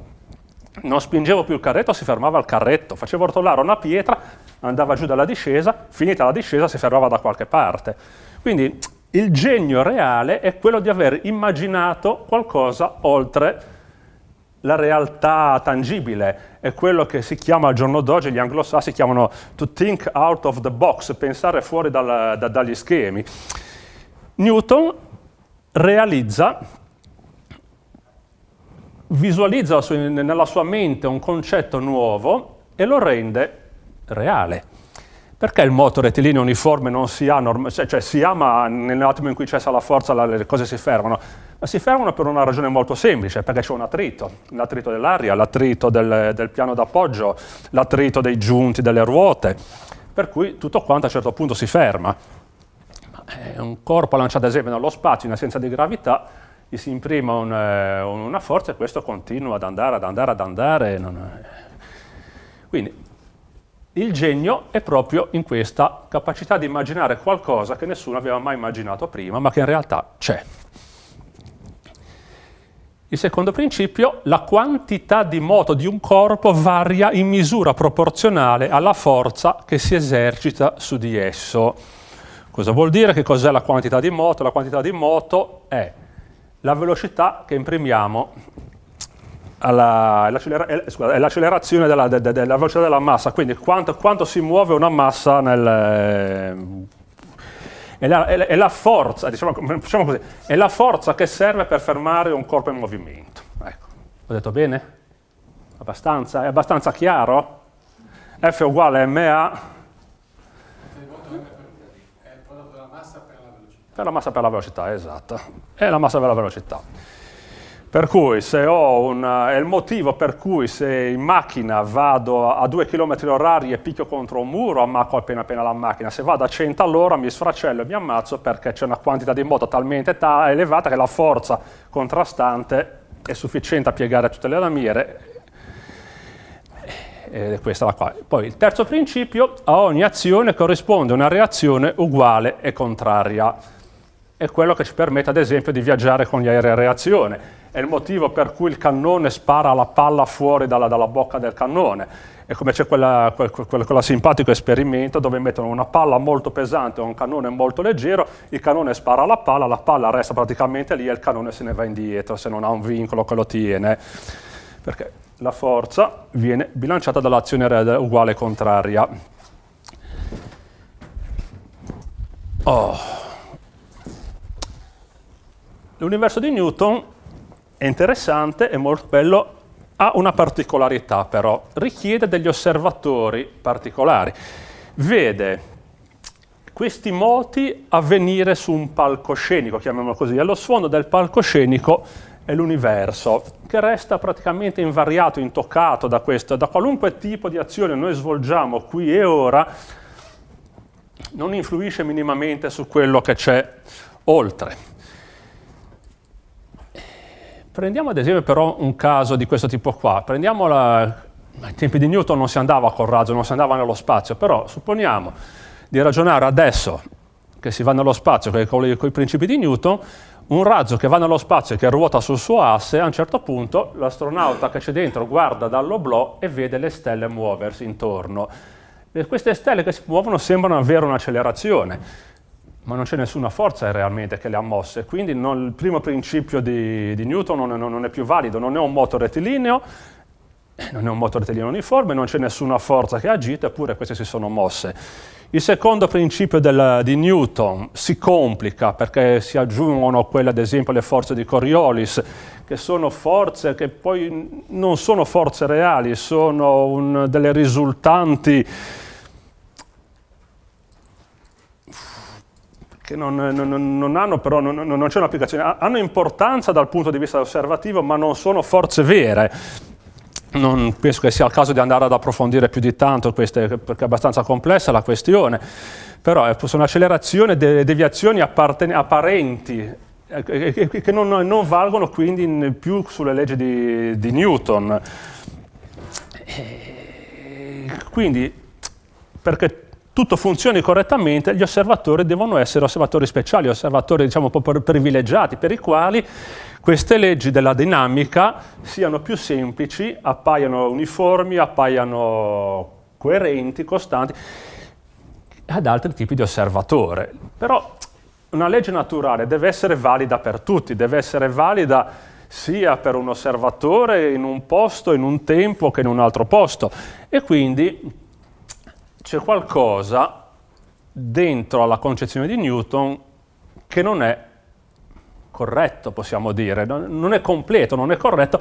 Non spingevo più il carretto, si fermava il carretto. Facevo rotolare una pietra, andava giù dalla discesa, finita la discesa si fermava da qualche parte. Quindi il genio reale è quello di aver immaginato qualcosa oltre la realtà tangibile, è quello che si chiama al giorno d'oggi, gli anglosassi chiamano to think out of the box, pensare fuori dal, da, dagli schemi. Newton realizza, visualizza nella sua mente un concetto nuovo e lo rende reale perché il moto rettilineo uniforme non si ha, norm- cioè, cioè, si ha ma nell'attimo in cui cessa la forza la, le cose si fermano? Ma si fermano per una ragione molto semplice, perché c'è un attrito, l'attrito dell'aria, l'attrito del, del piano d'appoggio, l'attrito dei giunti, delle ruote, per cui tutto quanto a un certo punto si ferma. Eh, un corpo lanciato ad esempio nello spazio in assenza di gravità gli si imprima un, eh, una forza e questo continua ad andare, ad andare, ad andare. Eh. Quindi il genio è proprio in questa capacità di immaginare qualcosa che nessuno aveva mai immaginato prima, ma che in realtà c'è. Il secondo principio, la quantità di moto di un corpo varia in misura proporzionale alla forza che si esercita su di esso. Cosa vuol dire? Che cos'è la quantità di moto? La quantità di moto è la velocità che imprimiamo alla, è l'accelerazione della, de, della, velocità della massa, quindi quanto, quanto si muove una massa nel, ehm, è la, è, la, forza, diciamo, così, è la, forza, che serve per fermare un corpo in movimento. Ecco. Ho detto bene? Abbastanza? È abbastanza chiaro? F uguale a ma. È il Per la massa per la velocità, esatto. È la massa per la velocità. Per cui se ho un, è il motivo per cui se in macchina vado a 2 km orari e picchio contro un muro, ammacco appena appena la macchina. Se vado a 100 all'ora mi sfracello e mi ammazzo perché c'è una quantità di moto talmente elevata che la forza contrastante è sufficiente a piegare tutte le lamiere. Ed è questa la qua. Poi il terzo principio, a ogni azione corrisponde una reazione uguale e contraria. È quello che ci permette ad esempio di viaggiare con gli aerei a reazione è il motivo per cui il cannone spara la palla fuori dalla, dalla bocca del cannone. È come c'è quel, quel, simpatico esperimento dove mettono una palla molto pesante o un cannone molto leggero, il cannone spara la palla, la palla resta praticamente lì e il cannone se ne va indietro se non ha un vincolo che lo tiene. Perché la forza viene bilanciata dall'azione uguale contraria. Oh. L'universo di Newton è interessante, è molto bello, ha una particolarità però, richiede degli osservatori particolari. Vede questi moti avvenire su un palcoscenico, chiamiamolo così, allo sfondo del palcoscenico è l'universo, che resta praticamente invariato, intoccato da questo, da qualunque tipo di azione noi svolgiamo qui e ora, non influisce minimamente su quello che c'è oltre. Prendiamo ad esempio però un caso di questo tipo qua. Prendiamo la... Ai tempi di Newton non si andava col raggio, non si andava nello spazio, però supponiamo di ragionare adesso che si va nello spazio con i principi di Newton, un razzo che va nello spazio e che ruota sul suo asse, a un certo punto l'astronauta che c'è dentro guarda dall'oblò e vede le stelle muoversi intorno. E queste stelle che si muovono sembrano avere un'accelerazione ma non c'è nessuna forza realmente che le ha mosse, quindi non, il primo principio di, di Newton non, non, non, è più valido, non è un moto rettilineo, eh, non è un moto rettilineo uniforme, non c'è nessuna forza che agita, eppure queste si sono mosse. Il secondo principio del, di Newton si complica perché si aggiungono quelle, ad esempio, le forze di Coriolis, che sono forze che poi non sono forze reali, sono un, delle risultanti che non, non, non hanno però, non, non c'è un'applicazione, hanno importanza dal punto di vista osservativo, ma non sono forze vere non penso che sia il caso di andare ad approfondire più di tanto queste, perché è abbastanza complessa la questione, però eh, sono accelerazioni e de deviazioni apparenti eh, che non, non, valgono quindi più sulle leggi di, di Newton. E quindi, perché tutto funzioni correttamente, gli osservatori devono essere osservatori speciali, osservatori diciamo un privilegiati, per i quali queste leggi della dinamica siano più semplici, appaiano uniformi, appaiano coerenti, costanti, ad altri tipi di osservatore. Però una legge naturale deve essere valida per tutti, deve essere valida sia per un osservatore in un posto, in un tempo che in un altro posto. E quindi c'è qualcosa dentro alla concezione di Newton che non è corretto, possiamo dire, non è completo, non è corretto,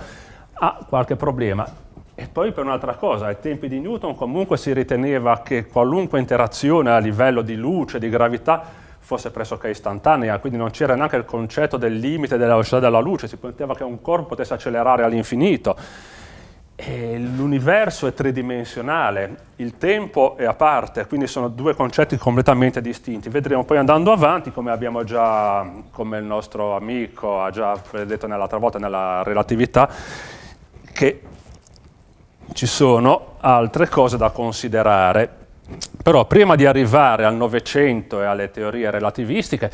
ha qualche problema. E poi per un'altra cosa, ai tempi di Newton comunque si riteneva che qualunque interazione a livello di luce, di gravità, fosse pressoché istantanea, quindi non c'era neanche il concetto del limite della velocità della luce, si poteva che un corpo potesse accelerare all'infinito. Eh, l'universo è tridimensionale, il tempo è a parte, quindi sono due concetti completamente distinti. Vedremo poi andando avanti, come abbiamo già, come il nostro amico ha già detto nell'altra volta nella relatività, che ci sono altre cose da considerare. Però prima di arrivare al Novecento e alle teorie relativistiche,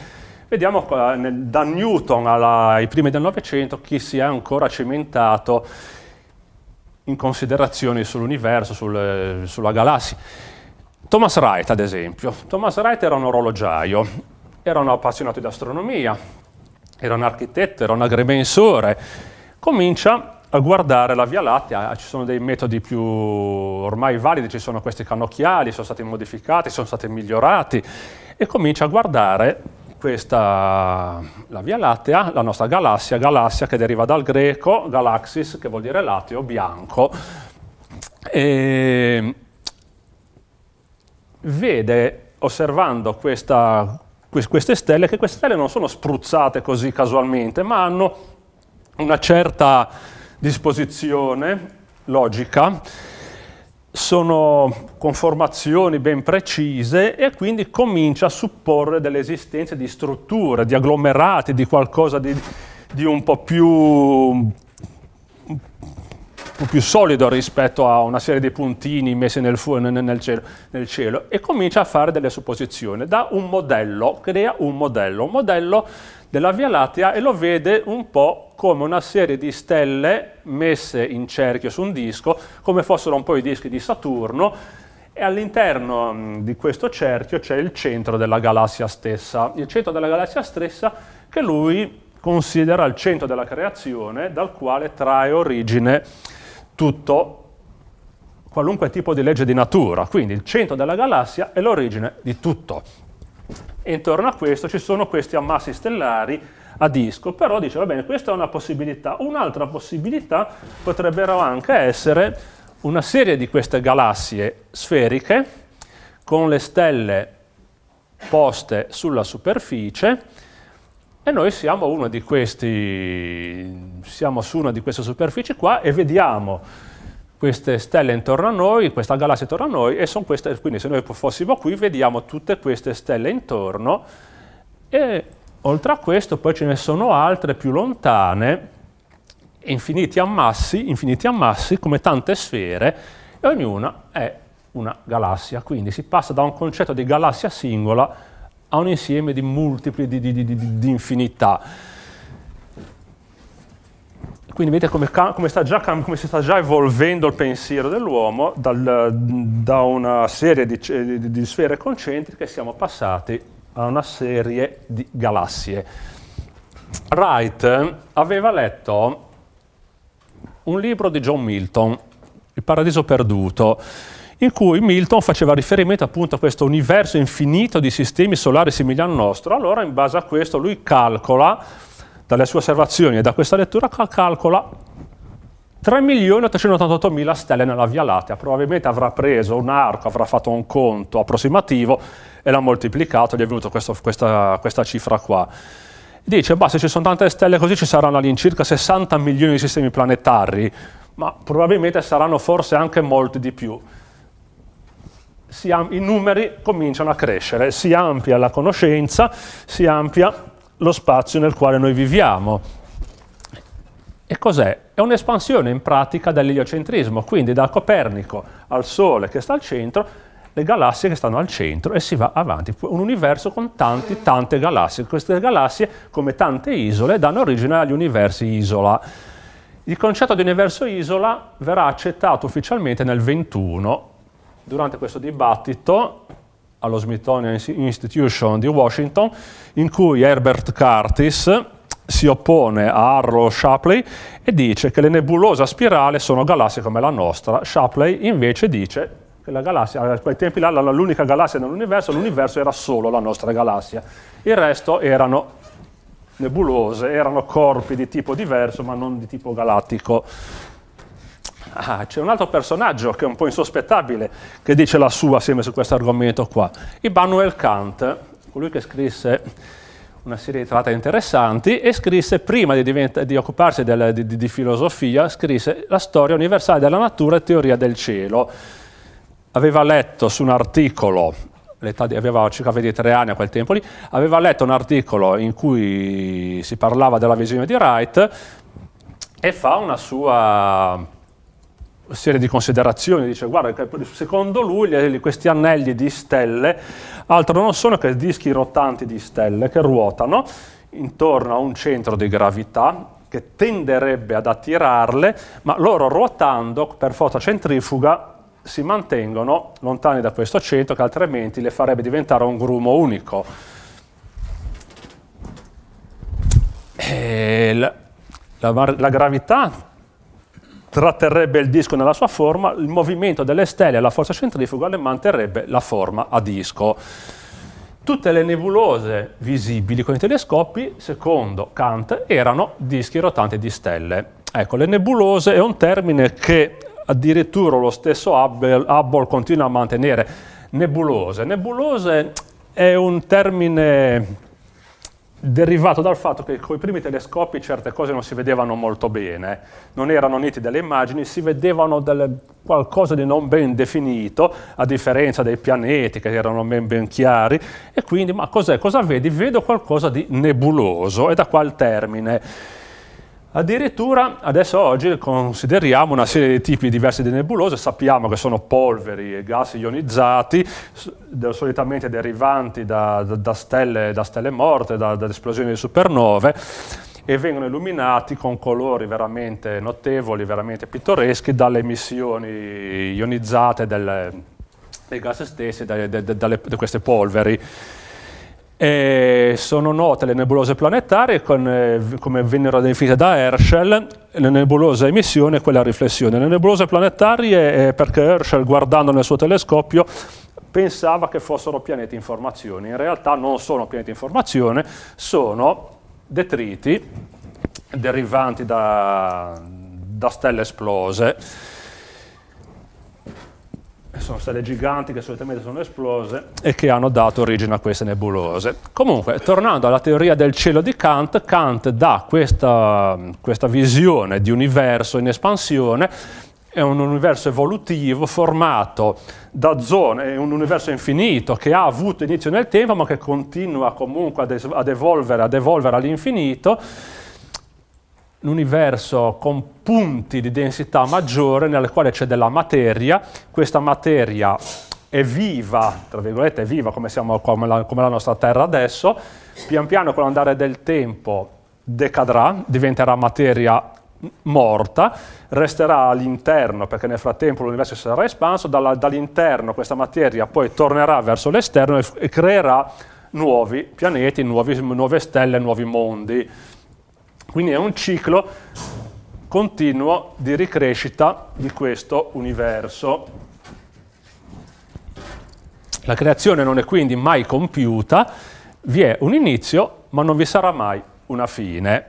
vediamo da Newton alla, ai primi del Novecento chi si è ancora cimentato in considerazione sull'universo, sul, sulla galassia. Thomas Wright, ad esempio. Thomas Wright era un orologiaio, era un appassionato di astronomia, era un architetto, era un agrimensore. Comincia a guardare la Via Lattea, ci sono dei metodi più ormai validi, ci sono questi cannocchiali, sono stati modificati, sono stati migliorati, e comincia a guardare questa, la Via Lattea, la nostra galassia, galassia che deriva dal greco galaxis, che vuol dire lateo bianco, e vede, osservando questa, queste stelle, che queste stelle non sono spruzzate così casualmente, ma hanno una certa disposizione logica sono conformazioni ben precise e quindi comincia a supporre dell'esistenza di strutture, di agglomerati, di qualcosa di, di un, po più, un po' più solido rispetto a una serie di puntini messi nel, nel, cielo, nel cielo e comincia a fare delle supposizioni. Da un modello, crea un modello. Un modello della Via Lattea e lo vede un po' come una serie di stelle messe in cerchio su un disco, come fossero un po' i dischi di Saturno, e all'interno mm, di questo cerchio c'è il centro della galassia stessa, il centro della galassia stessa che lui considera il centro della creazione dal quale trae origine tutto qualunque tipo di legge di natura, quindi il centro della galassia è l'origine di tutto e intorno a questo ci sono questi ammassi stellari a disco, però dice va bene, questa è una possibilità. Un'altra possibilità potrebbero anche essere una serie di queste galassie sferiche con le stelle poste sulla superficie e noi siamo, uno di questi, siamo su una di queste superfici qua e vediamo queste stelle intorno a noi, questa galassia intorno a noi, e sono queste, quindi se noi fossimo qui vediamo tutte queste stelle intorno, e oltre a questo poi ce ne sono altre più lontane, infiniti ammassi, infiniti ammassi come tante sfere, e ognuna è una galassia, quindi si passa da un concetto di galassia singola a un insieme di multipli di, di, di, di infinità. Quindi vedete come, come, sta già, come, si sta già evolvendo il pensiero dell'uomo dal, da una serie di, di, di, sfere concentriche siamo passati a una serie di galassie. Wright aveva letto un libro di John Milton, Il paradiso perduto, in cui Milton faceva riferimento appunto a questo universo infinito di sistemi solari simili al nostro. Allora, in base a questo, lui calcola dalle sue osservazioni e da questa lettura calcola 3.888.000 stelle nella Via Lattea, probabilmente avrà preso un arco, avrà fatto un conto approssimativo e l'ha moltiplicato, gli è venuta questa, questa cifra qua. Dice, basta, ci sono tante stelle così, ci saranno all'incirca 60 milioni di sistemi planetari, ma probabilmente saranno forse anche molti di più. Si, I numeri cominciano a crescere, si amplia la conoscenza, si amplia lo spazio nel quale noi viviamo. E cos'è? È un'espansione in pratica dell'eliocentrismo, quindi da Copernico al Sole che sta al centro, le galassie che stanno al centro e si va avanti. Un universo con tante, tante galassie. Queste galassie, come tante isole, danno origine agli universi isola. Il concetto di universo isola verrà accettato ufficialmente nel 21. Durante questo dibattito allo Smithsonian Institution di Washington, in cui Herbert Curtis si oppone a Arlo Shapley e dice che le nebulose a spirale sono galassie come la nostra. Shapley invece dice che la galassia, a quei tempi là, l'unica galassia nell'universo, l'universo era solo la nostra galassia. Il resto erano nebulose, erano corpi di tipo diverso ma non di tipo galattico ah, c'è un altro personaggio che è un po' insospettabile, che dice la sua assieme su questo argomento qua. Immanuel Kant, colui che scrisse una serie di tratte interessanti e scrisse, prima di, diventa, di occuparsi del, di, di, filosofia, scrisse la storia universale della natura e teoria del cielo. Aveva letto su un articolo, di, aveva circa 23 anni a quel tempo lì, aveva letto un articolo in cui si parlava della visione di Wright e fa una sua serie di considerazioni, dice guarda secondo lui questi anelli di stelle altro non sono che dischi rotanti di stelle che ruotano intorno a un centro di gravità che tenderebbe ad attirarle, ma loro ruotando per fotocentrifuga si mantengono lontani da questo centro che altrimenti le farebbe diventare un grumo unico. La, la, la gravità tratterrebbe il disco nella sua forma, il movimento delle stelle e la forza centrifuga ne manterrebbe la forma a disco. Tutte le nebulose visibili con i telescopi, secondo Kant, erano dischi rotanti di stelle. Ecco, le nebulose è un termine che addirittura lo stesso Hubble, Hubble continua a mantenere. Nebulose. Nebulose è un termine derivato dal fatto che con i primi telescopi certe cose non si vedevano molto bene, non erano nitide delle immagini, si vedevano qualcosa di non ben definito, a differenza dei pianeti che erano ben, ben chiari, e quindi ma cos'è, cosa vedi? Vedo qualcosa di nebuloso, e da qua il termine. Addirittura adesso oggi consideriamo una serie di tipi diversi di nebulose, sappiamo che sono polveri e gas ionizzati, solitamente derivanti da, da, da, stelle, da stelle, morte, da, esplosioni di supernove, e vengono illuminati con colori veramente notevoli, veramente pittoreschi, dalle emissioni ionizzate del, dei gas stessi, da, queste polveri. E sono note le nebulose planetarie con, eh, come vennero definite da Herschel, le nebulose a emissione e quella a riflessione. Le nebulose planetarie eh, perché Herschel guardando nel suo telescopio pensava che fossero pianeti in formazione, in realtà non sono pianeti in formazione, sono detriti derivanti da, da stelle esplose sono stelle giganti che solitamente sono esplose e che hanno dato origine a queste nebulose. Comunque, tornando alla teoria del cielo di Kant, Kant dà questa, questa visione di universo in espansione è un universo evolutivo formato da zone, è un universo infinito che ha avuto inizio nel tempo ma che continua comunque ad, ad evolvere, ad evolvere all'infinito un universo con punti di densità maggiore nel quale c'è della materia, questa materia è viva, tra virgolette è viva come, siamo, come, la, come la nostra Terra adesso, pian piano con l'andare del tempo decadrà, diventerà materia morta, resterà all'interno, perché nel frattempo l'universo sarà espanso, dall'interno questa materia poi tornerà verso l'esterno e, creerà nuovi pianeti, nuovi, nuove stelle, nuovi mondi. Quindi è un ciclo continuo di ricrescita di questo universo. La creazione non è quindi mai compiuta, vi è un inizio, ma non vi sarà mai una fine.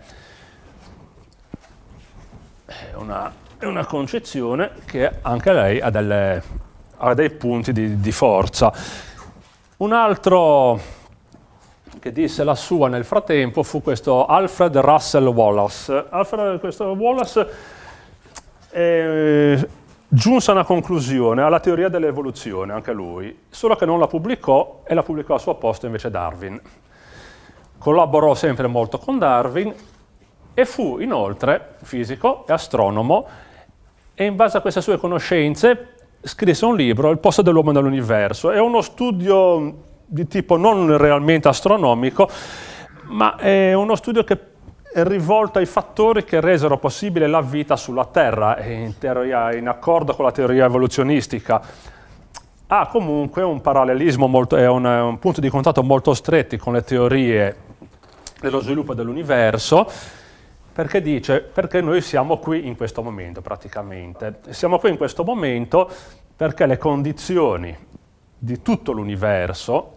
È una, è una concezione che anche lei ha, delle, ha dei punti di, di forza. Un altro che disse la sua nel frattempo fu questo Alfred Russell Wallace. Alfred Wallace eh, giunse a una conclusione, alla teoria dell'evoluzione, anche lui, solo che non la pubblicò e la pubblicò al suo posto invece Darwin. Collaborò sempre molto con Darwin e fu inoltre fisico e astronomo e in base a queste sue conoscenze scrisse un libro, Il posto dell'uomo nell'universo. È uno studio di tipo non realmente astronomico, ma è uno studio che è rivolto ai fattori che resero possibile la vita sulla Terra, in, teoria, in accordo con la teoria evoluzionistica. Ha comunque un parallelismo, molto, è un, un punto di contatto molto stretti con le teorie dello sviluppo dell'universo, perché dice perché noi siamo qui in questo momento praticamente. Siamo qui in questo momento perché le condizioni di tutto l'universo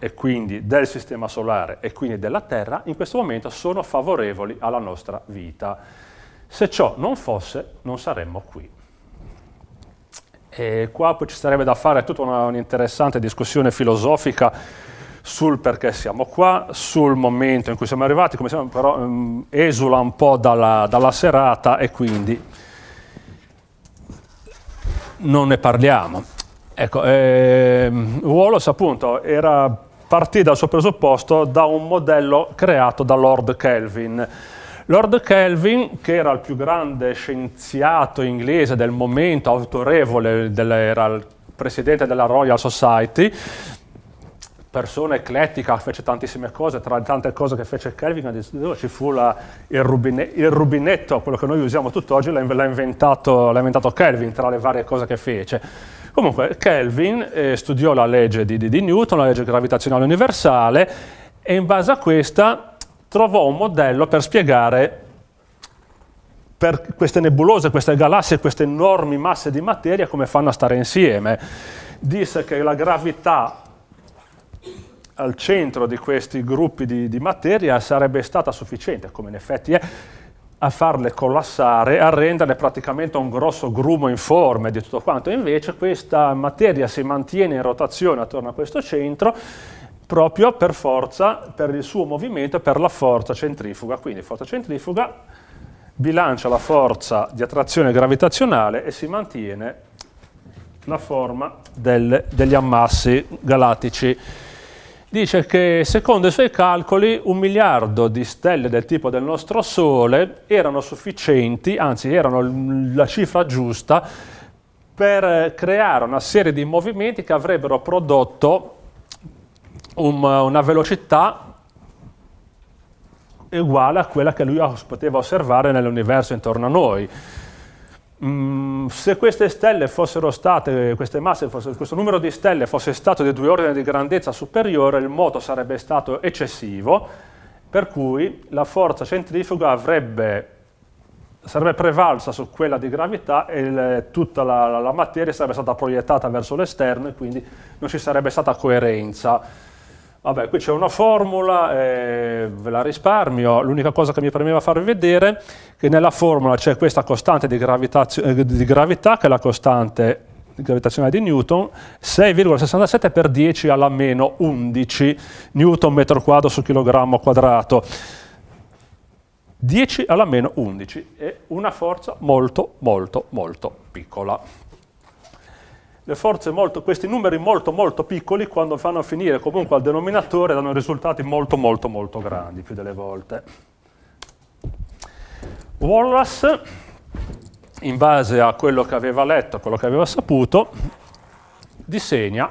e quindi del sistema solare e quindi della Terra, in questo momento sono favorevoli alla nostra vita. Se ciò non fosse, non saremmo qui. E qua poi ci sarebbe da fare tutta un'interessante discussione filosofica sul perché siamo qua, sul momento in cui siamo arrivati, come siamo, però ehm, esula un po' dalla, dalla serata e quindi non ne parliamo. Ecco, ehm, Wallace appunto era partì dal suo presupposto da un modello creato da Lord Kelvin. Lord Kelvin, che era il più grande scienziato inglese del momento, autorevole, era il presidente della Royal Society, persona eclettica, fece tantissime cose, tra le tante cose che fece Kelvin oh, ci fu la, il, rubine, il, rubinetto, quello che noi usiamo tutt'oggi, l'ha inventato, l'ha inventato Kelvin tra le varie cose che fece. Comunque, Kelvin eh, studiò la legge di, di, di Newton, la legge gravitazionale universale, e in base a questa trovò un modello per spiegare per queste nebulose, queste galassie, queste enormi masse di materia come fanno a stare insieme. Disse che la gravità al centro di questi gruppi di, di materia sarebbe stata sufficiente, come in effetti è, a farle collassare, a renderle praticamente un grosso grumo informe di tutto quanto. Invece questa materia si mantiene in rotazione attorno a questo centro proprio per forza, per il suo movimento e per la forza centrifuga. Quindi forza centrifuga bilancia la forza di attrazione gravitazionale e si mantiene la forma del, degli ammassi galattici dice che secondo i suoi calcoli un miliardo di stelle del tipo del nostro Sole erano sufficienti, anzi erano la cifra giusta, per eh, creare una serie di movimenti che avrebbero prodotto un, una velocità uguale a quella che lui poteva osservare nell'universo intorno a noi. Mm, se queste stelle fossero state, queste masse, fosse, questo numero di stelle fosse stato di due ordini di grandezza superiore, il moto sarebbe stato eccessivo, per cui la forza centrifuga avrebbe, sarebbe prevalsa su quella di gravità e il, tutta la, la, la materia sarebbe stata proiettata verso l'esterno e quindi non ci sarebbe stata coerenza Vabbè, qui c'è una formula, eh, ve la risparmio, l'unica cosa che mi premeva farvi vedere è che nella formula c'è questa costante di, eh, di gravità, che è la costante gravitazionale di Newton, 6,67 per 10 alla meno 11 Newton metro quadro su chilogrammo quadrato. 10 alla meno 11 è una forza molto molto molto piccola molto, questi numeri molto molto piccoli quando fanno finire comunque al denominatore danno risultati molto molto molto grandi più delle volte. Wallace, in base a quello che aveva letto, quello che aveva saputo, disegna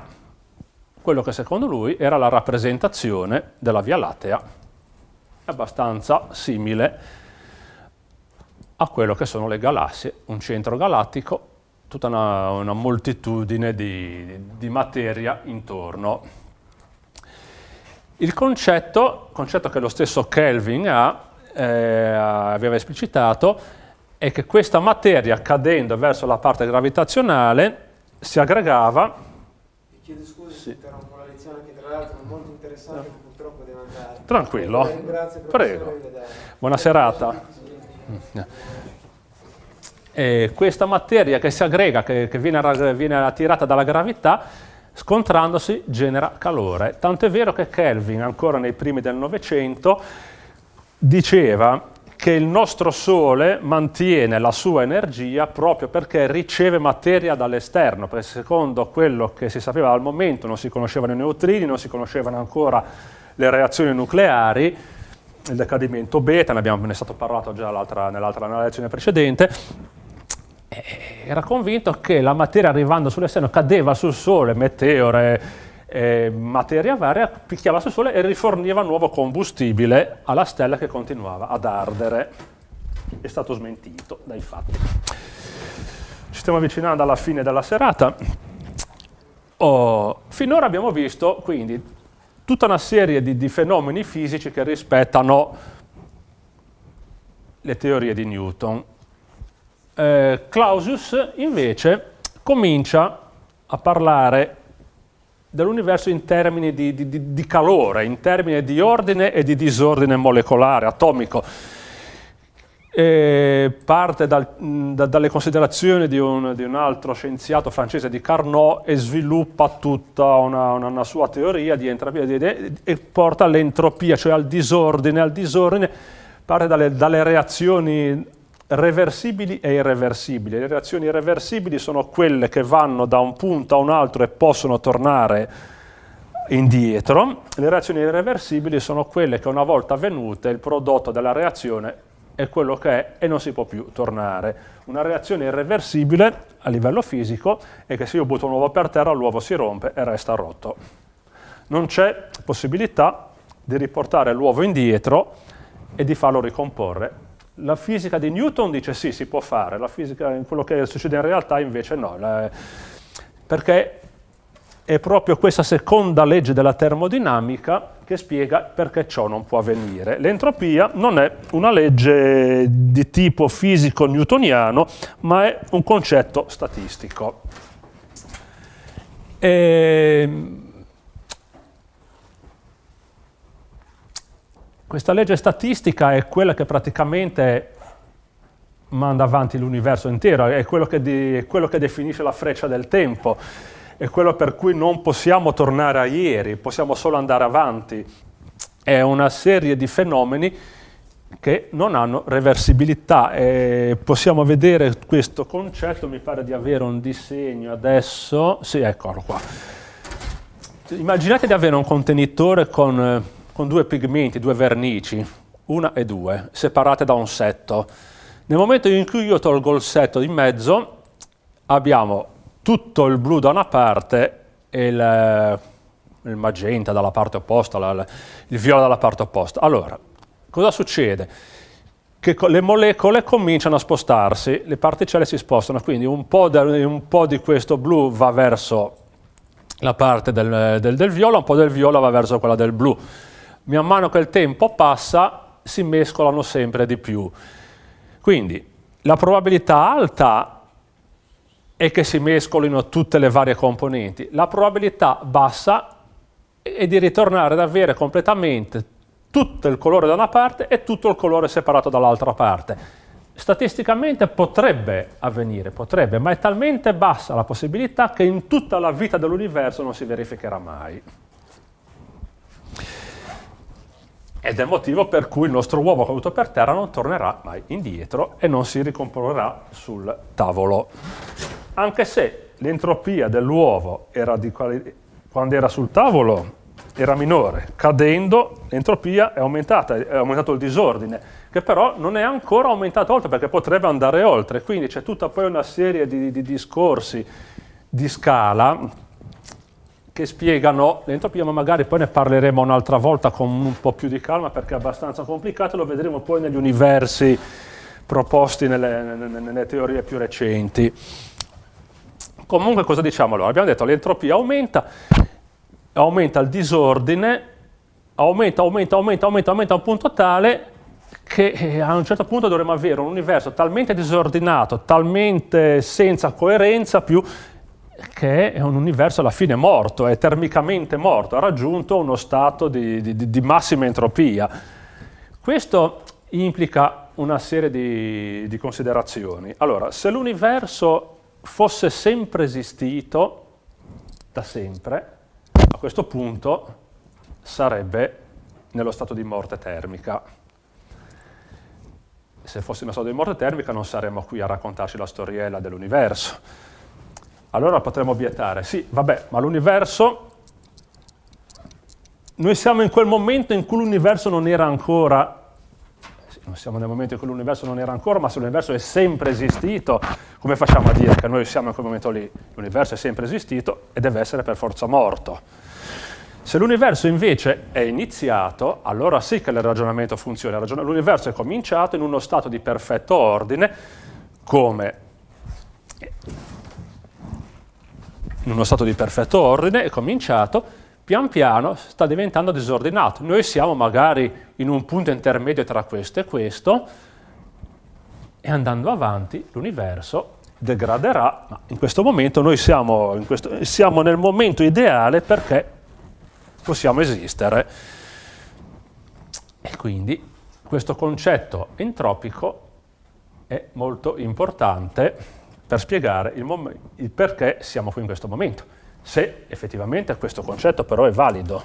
quello che secondo lui era la rappresentazione della Via Lattea, abbastanza simile a quello che sono le galassie, un centro galattico tutta una, una moltitudine di, di, materia intorno. Il concetto, concetto che lo stesso Kelvin ha, eh, aveva esplicitato, è che questa materia cadendo verso la parte gravitazionale si aggregava... Ti chiedo scusa sì. se interrompo la lezione che tra l'altro è molto interessante no. purtroppo deve andare. Tranquillo. Grazie Prego. Buona serata. Sì. Mm, eh, questa materia che si aggrega, che, che viene, viene attirata dalla gravità, scontrandosi genera calore. Tanto è vero che Kelvin, ancora nei primi del Novecento, diceva che il nostro Sole mantiene la sua energia proprio perché riceve materia dall'esterno, perché secondo quello che si sapeva al momento non si conoscevano i neutrini, non si conoscevano ancora le reazioni nucleari, il decadimento beta, ne, abbiamo, ne è stato parlato già nell'altra nell lezione precedente, eh, era convinto che la materia arrivando sull'esterno cadeva sul Sole, meteore, eh, materia varia, picchiava sul Sole e riforniva nuovo combustibile alla stella che continuava ad ardere. È stato smentito dai fatti. Ci stiamo avvicinando alla fine della serata. Oh, finora abbiamo visto quindi tutta una serie di, di fenomeni fisici che rispettano le teorie di Newton eh, Clausius invece comincia a parlare dell'universo in termini di, di, di, calore, in termini di ordine e di disordine molecolare, atomico. E parte dal, da, dalle considerazioni di un, di un, altro scienziato francese di Carnot e sviluppa tutta una, una, una sua teoria di entropia e, e porta all'entropia, cioè al disordine, al disordine parte dalle, dalle reazioni reversibili e irreversibili. Le reazioni irreversibili sono quelle che vanno da un punto a un altro e possono tornare indietro. Le reazioni irreversibili sono quelle che una volta avvenute il prodotto della reazione è quello che è e non si può più tornare. Una reazione irreversibile a livello fisico è che se io butto un uovo per terra l'uovo si rompe e resta rotto. Non c'è possibilità di riportare l'uovo indietro e di farlo ricomporre la fisica di Newton dice sì, si può fare, la fisica in quello che succede in realtà invece no, perché è proprio questa seconda legge della termodinamica che spiega perché ciò non può avvenire. L'entropia non è una legge di tipo fisico-newtoniano, ma è un concetto statistico. E ehm, Questa legge statistica è quella che praticamente manda avanti l'universo intero, è quello, di, è quello, che definisce la freccia del tempo, è quello per cui non possiamo tornare a ieri, possiamo solo andare avanti. È una serie di fenomeni che non hanno reversibilità. E possiamo vedere questo concetto, mi pare di avere un disegno adesso, sì eccolo qua. Immaginate di avere un contenitore con eh, con due pigmenti, due vernici, una e due, separate da un setto. Nel momento in cui io tolgo il setto di mezzo, abbiamo tutto il blu da una parte e il, il magenta dalla parte opposta, il viola dalla parte opposta. Allora, cosa succede? Che le molecole cominciano a spostarsi, le particelle si spostano, quindi un po', de, un po di questo blu va verso la parte del, del, del viola, un po' del viola va verso quella del blu man mano che il tempo passa si mescolano sempre di più. Quindi la probabilità alta è che si mescolino tutte le varie componenti, la probabilità bassa è di ritornare ad avere completamente tutto il colore da una parte e tutto il colore separato dall'altra parte. Statisticamente potrebbe avvenire, potrebbe, ma è talmente bassa la possibilità che in tutta la vita dell'universo non si verificherà mai. Ed è il motivo per cui il nostro uovo caduto per terra non tornerà mai indietro e non si ricomporrà sul tavolo. Anche se l'entropia dell'uovo era di quali... quando era sul tavolo era minore, cadendo l'entropia è aumentata, è aumentato il disordine, che però non è ancora aumentato oltre perché potrebbe andare oltre, quindi c'è tutta poi una serie di, di discorsi di scala che spiegano l'entropia, ma magari poi ne parleremo un'altra volta con un po' più di calma perché è abbastanza complicato, lo vedremo poi negli universi proposti nelle, nelle, nelle teorie più recenti. Comunque cosa diciamo allora? Abbiamo detto che l'entropia aumenta, aumenta il disordine, aumenta, aumenta, aumenta, aumenta, aumenta a un punto tale che eh, a un certo punto dovremmo avere un universo talmente disordinato, talmente senza coerenza più che è un universo alla fine morto, è termicamente morto, ha raggiunto uno stato di, di, di massima entropia. Questo implica una serie di, di considerazioni. Allora, se l'universo fosse sempre esistito, da sempre, a questo punto sarebbe nello stato di morte termica. Se fosse nello stato di morte termica non saremmo qui a raccontarci la storiella dell'universo allora potremmo obiettare, sì, vabbè, ma l'universo... Noi siamo in quel momento in cui l'universo non era ancora non siamo nel momento in cui l'universo non era ancora, ma se l'universo è sempre esistito, come facciamo a dire che noi siamo in quel momento lì? L'universo è sempre esistito e deve essere per forza morto. Se l'universo invece è iniziato, allora sì che il ragionamento funziona. L'universo è cominciato in uno stato di perfetto ordine, come in uno stato di perfetto ordine, è cominciato, pian piano sta diventando disordinato. Noi siamo magari in un punto intermedio tra questo e questo e andando avanti l'universo degraderà, ma in questo momento noi siamo, questo, siamo nel momento ideale perché possiamo esistere. E quindi questo concetto entropico è molto importante per spiegare il, il perché siamo qui in questo momento, se effettivamente questo concetto però è valido.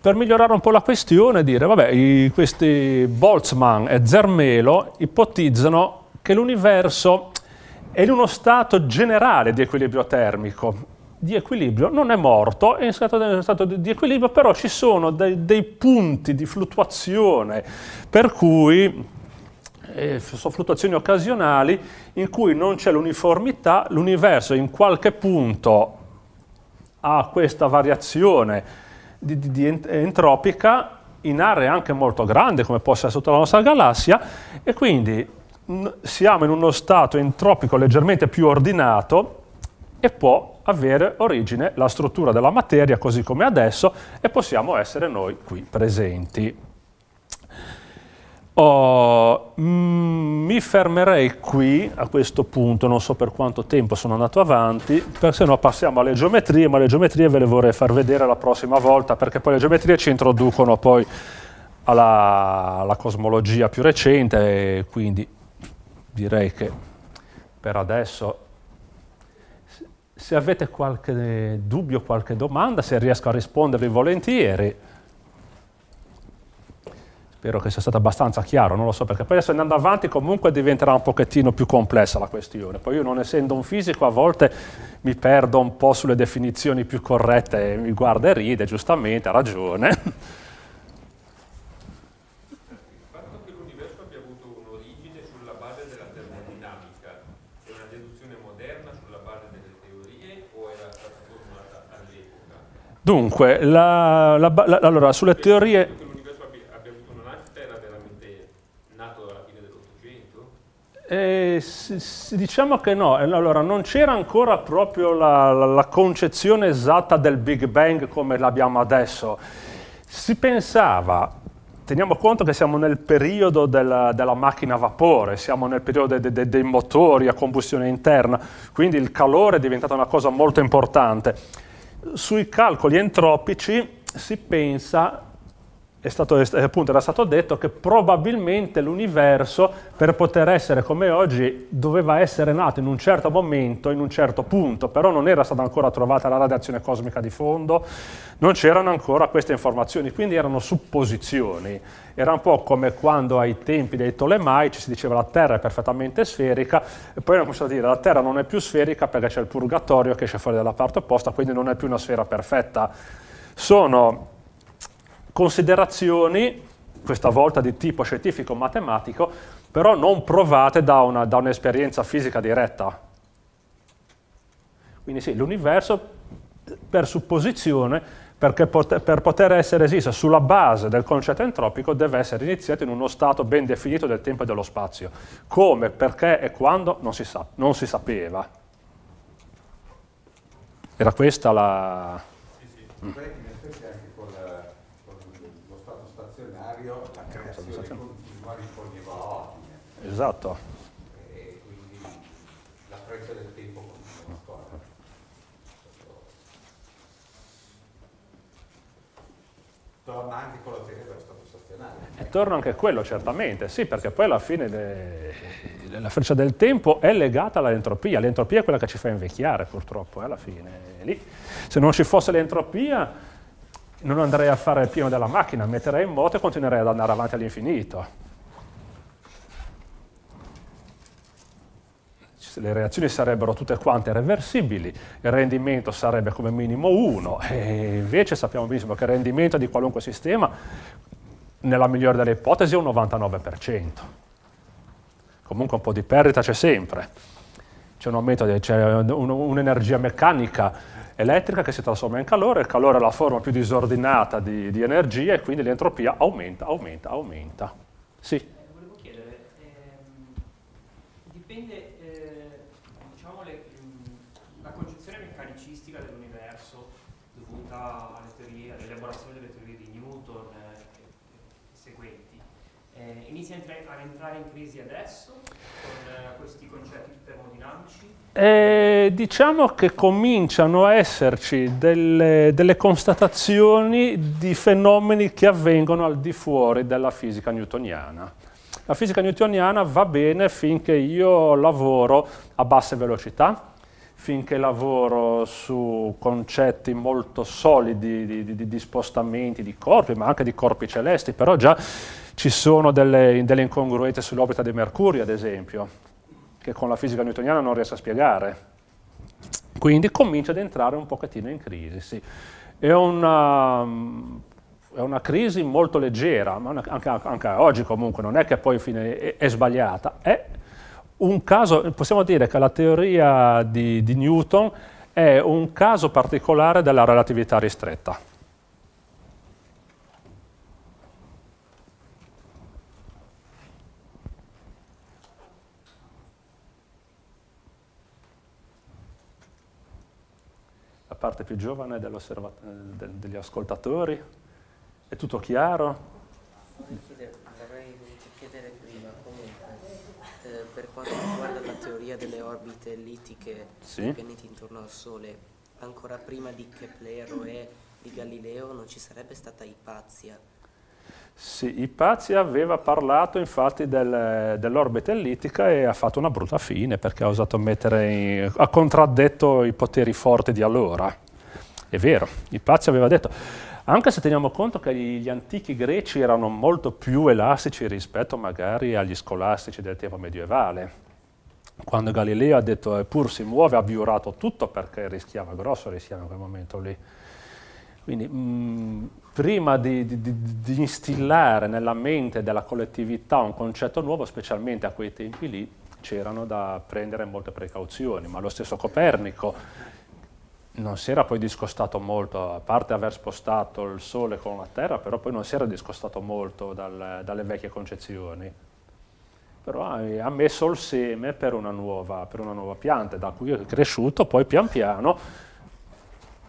Per migliorare un po' la questione, dire, vabbè, i, questi Boltzmann e Zermelo ipotizzano che l'universo è in uno stato generale di equilibrio termico, di equilibrio, non è morto, è in stato, di, equilibrio, però ci sono dei, dei punti di fluttuazione per cui eh, sono fluttuazioni occasionali in cui non c'è l'uniformità, l'universo in qualche punto ha questa variazione di, di, di entropica in aree anche molto grandi come può essere sotto la nostra galassia e quindi siamo in uno stato entropico leggermente più ordinato e può avere origine la struttura della materia così come adesso e possiamo essere noi qui presenti. Oh, mm, mi fermerei qui a questo punto, non so per quanto tempo sono andato avanti, se no passiamo alle geometrie, ma le geometrie ve le vorrei far vedere la prossima volta, perché poi le geometrie ci introducono poi alla, alla cosmologia più recente, e quindi direi che per adesso se avete qualche dubbio, qualche domanda, se riesco a rispondervi volentieri. Spero che sia stato abbastanza chiaro, non lo so, perché poi adesso andando avanti comunque diventerà un pochettino più complessa la questione. Poi io non essendo un fisico a volte mi perdo un po' sulle definizioni più corrette e mi guarda e ride, giustamente, ha ragione. Dunque, la, la, la, allora, sulle teorie... Eh, diciamo che no, allora, non c'era ancora proprio la, la, la concezione esatta del Big Bang come l'abbiamo adesso. Si pensava, teniamo conto che siamo nel periodo della, della macchina a vapore, siamo nel periodo de, de, dei motori a combustione interna, quindi il calore è diventato una cosa molto importante. Sui calcoli entropici si pensa è stato, eh, appunto, era stato detto che probabilmente l'universo, per poter essere come oggi, doveva essere nato in un certo momento, in un certo punto, però non era stata ancora trovata la radiazione cosmica di fondo, non c'erano ancora queste informazioni, quindi erano supposizioni. Era un po' come quando ai tempi dei Tolemai ci si diceva la Terra è perfettamente sferica, e poi hanno cominciato a dire la Terra non è più sferica perché c'è il purgatorio che esce fuori dalla parte opposta, quindi non è più una sfera perfetta. Sono considerazioni, questa volta di tipo scientifico-matematico, però non provate da, una, da un'esperienza fisica diretta. Quindi sì, l'universo per supposizione, perché pot- per poter essere esista sulla base del concetto entropico, deve essere iniziato in uno stato ben definito del tempo e dello spazio. Come, perché e quando non si, sa- non si sapeva. Era questa la... Sì, sì. Mm. Esatto. E quindi la fretta del tempo Torna anche quello teorico stazionale. E torna anche quello, certamente, sì, perché poi alla fine le, la freccia del tempo è legata all'entropia. L'entropia è quella che ci fa invecchiare, purtroppo, eh, alla fine. Lì. Se non ci fosse l'entropia non andrei a fare il pieno della macchina, metterei in moto e continuerei ad andare avanti all'infinito. le reazioni sarebbero tutte quante reversibili, il rendimento sarebbe come minimo 1 e invece sappiamo benissimo che il rendimento di qualunque sistema nella migliore delle ipotesi è un 99%. Comunque un po' di perdita c'è sempre. C'è un aumento, c'è un'energia meccanica elettrica che si trasforma in calore, il calore è la forma più disordinata di, di energia e quindi l'entropia aumenta, aumenta, aumenta. Sì? Eh, volevo chiedere, ehm, dipende inizia ad entrare in crisi adesso con eh, questi concetti termodinamici? Eh, diciamo che cominciano a esserci delle, delle constatazioni di fenomeni che avvengono al di fuori della fisica newtoniana. La fisica newtoniana va bene finché io lavoro a basse velocità, finché lavoro su concetti molto solidi di, di, di, spostamenti di corpi, ma anche di corpi celesti, però già ci sono delle, delle incongruenze sull'orbita di Mercurio, ad esempio, che con la fisica newtoniana non riesce a spiegare. Quindi comincia ad entrare un pochettino in crisi. Sì. È, una, è una crisi molto leggera, ma anche, anche, oggi comunque non è che poi fine è, è sbagliata. È un caso, possiamo dire che la teoria di, di Newton è un caso particolare della relatività ristretta. parte più giovane eh, degli ascoltatori? È tutto chiaro? Vorrei chiedere, prima, comunque, eh, per quanto riguarda la teoria delle orbite ellittiche sì. dei pianeti intorno al Sole, ancora prima di Keplero e di Galileo non ci sarebbe stata Ipazia, sì, Ipazia aveva parlato infatti del, dell'orbita ellittica e ha fatto una brutta fine perché ha osato mettere in, ha contraddetto i poteri forti di allora. È vero, Ipazia aveva detto, anche se teniamo conto che gli antichi greci erano molto più elastici rispetto magari agli scolastici del tempo medievale. Quando Galileo ha detto eppur si muove ha viurato tutto perché rischiava grosso, rischiava in quel momento lì. Quindi mh, mm, prima di, di, di, instillare nella mente della collettività un concetto nuovo, specialmente a quei tempi lì, c'erano da prendere molte precauzioni, ma lo stesso Copernico non si era poi discostato molto, a parte aver spostato il Sole con la Terra, però poi non si era discostato molto dal, dalle vecchie concezioni. Però ha messo il seme per una, nuova, per una nuova pianta, da cui è cresciuto poi pian piano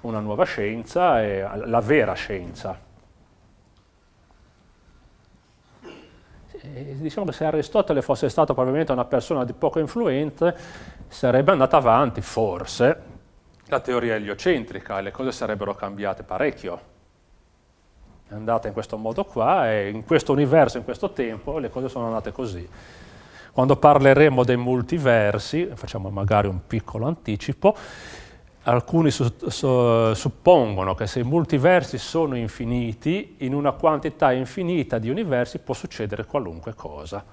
una nuova scienza, la vera scienza. Eh, diciamo che se Aristotele fosse stato probabilmente una persona di poco influente, sarebbe andata avanti, forse, la teoria eliocentrica e le cose sarebbero cambiate parecchio. È andata in questo modo qua e in questo universo, in questo tempo, le cose sono andate così. Quando parleremo dei multiversi, facciamo magari un piccolo anticipo, alcuni su, su, suppongono che se i multiversi sono infiniti, in una quantità infinita di universi può succedere qualunque cosa.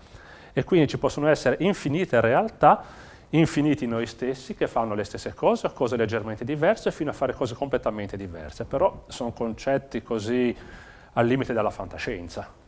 E quindi ci possono essere infinite realtà, infiniti noi stessi che fanno le stesse cose, cose leggermente diverse, fino a fare cose completamente diverse. Però sono concetti così al limite della fantascienza.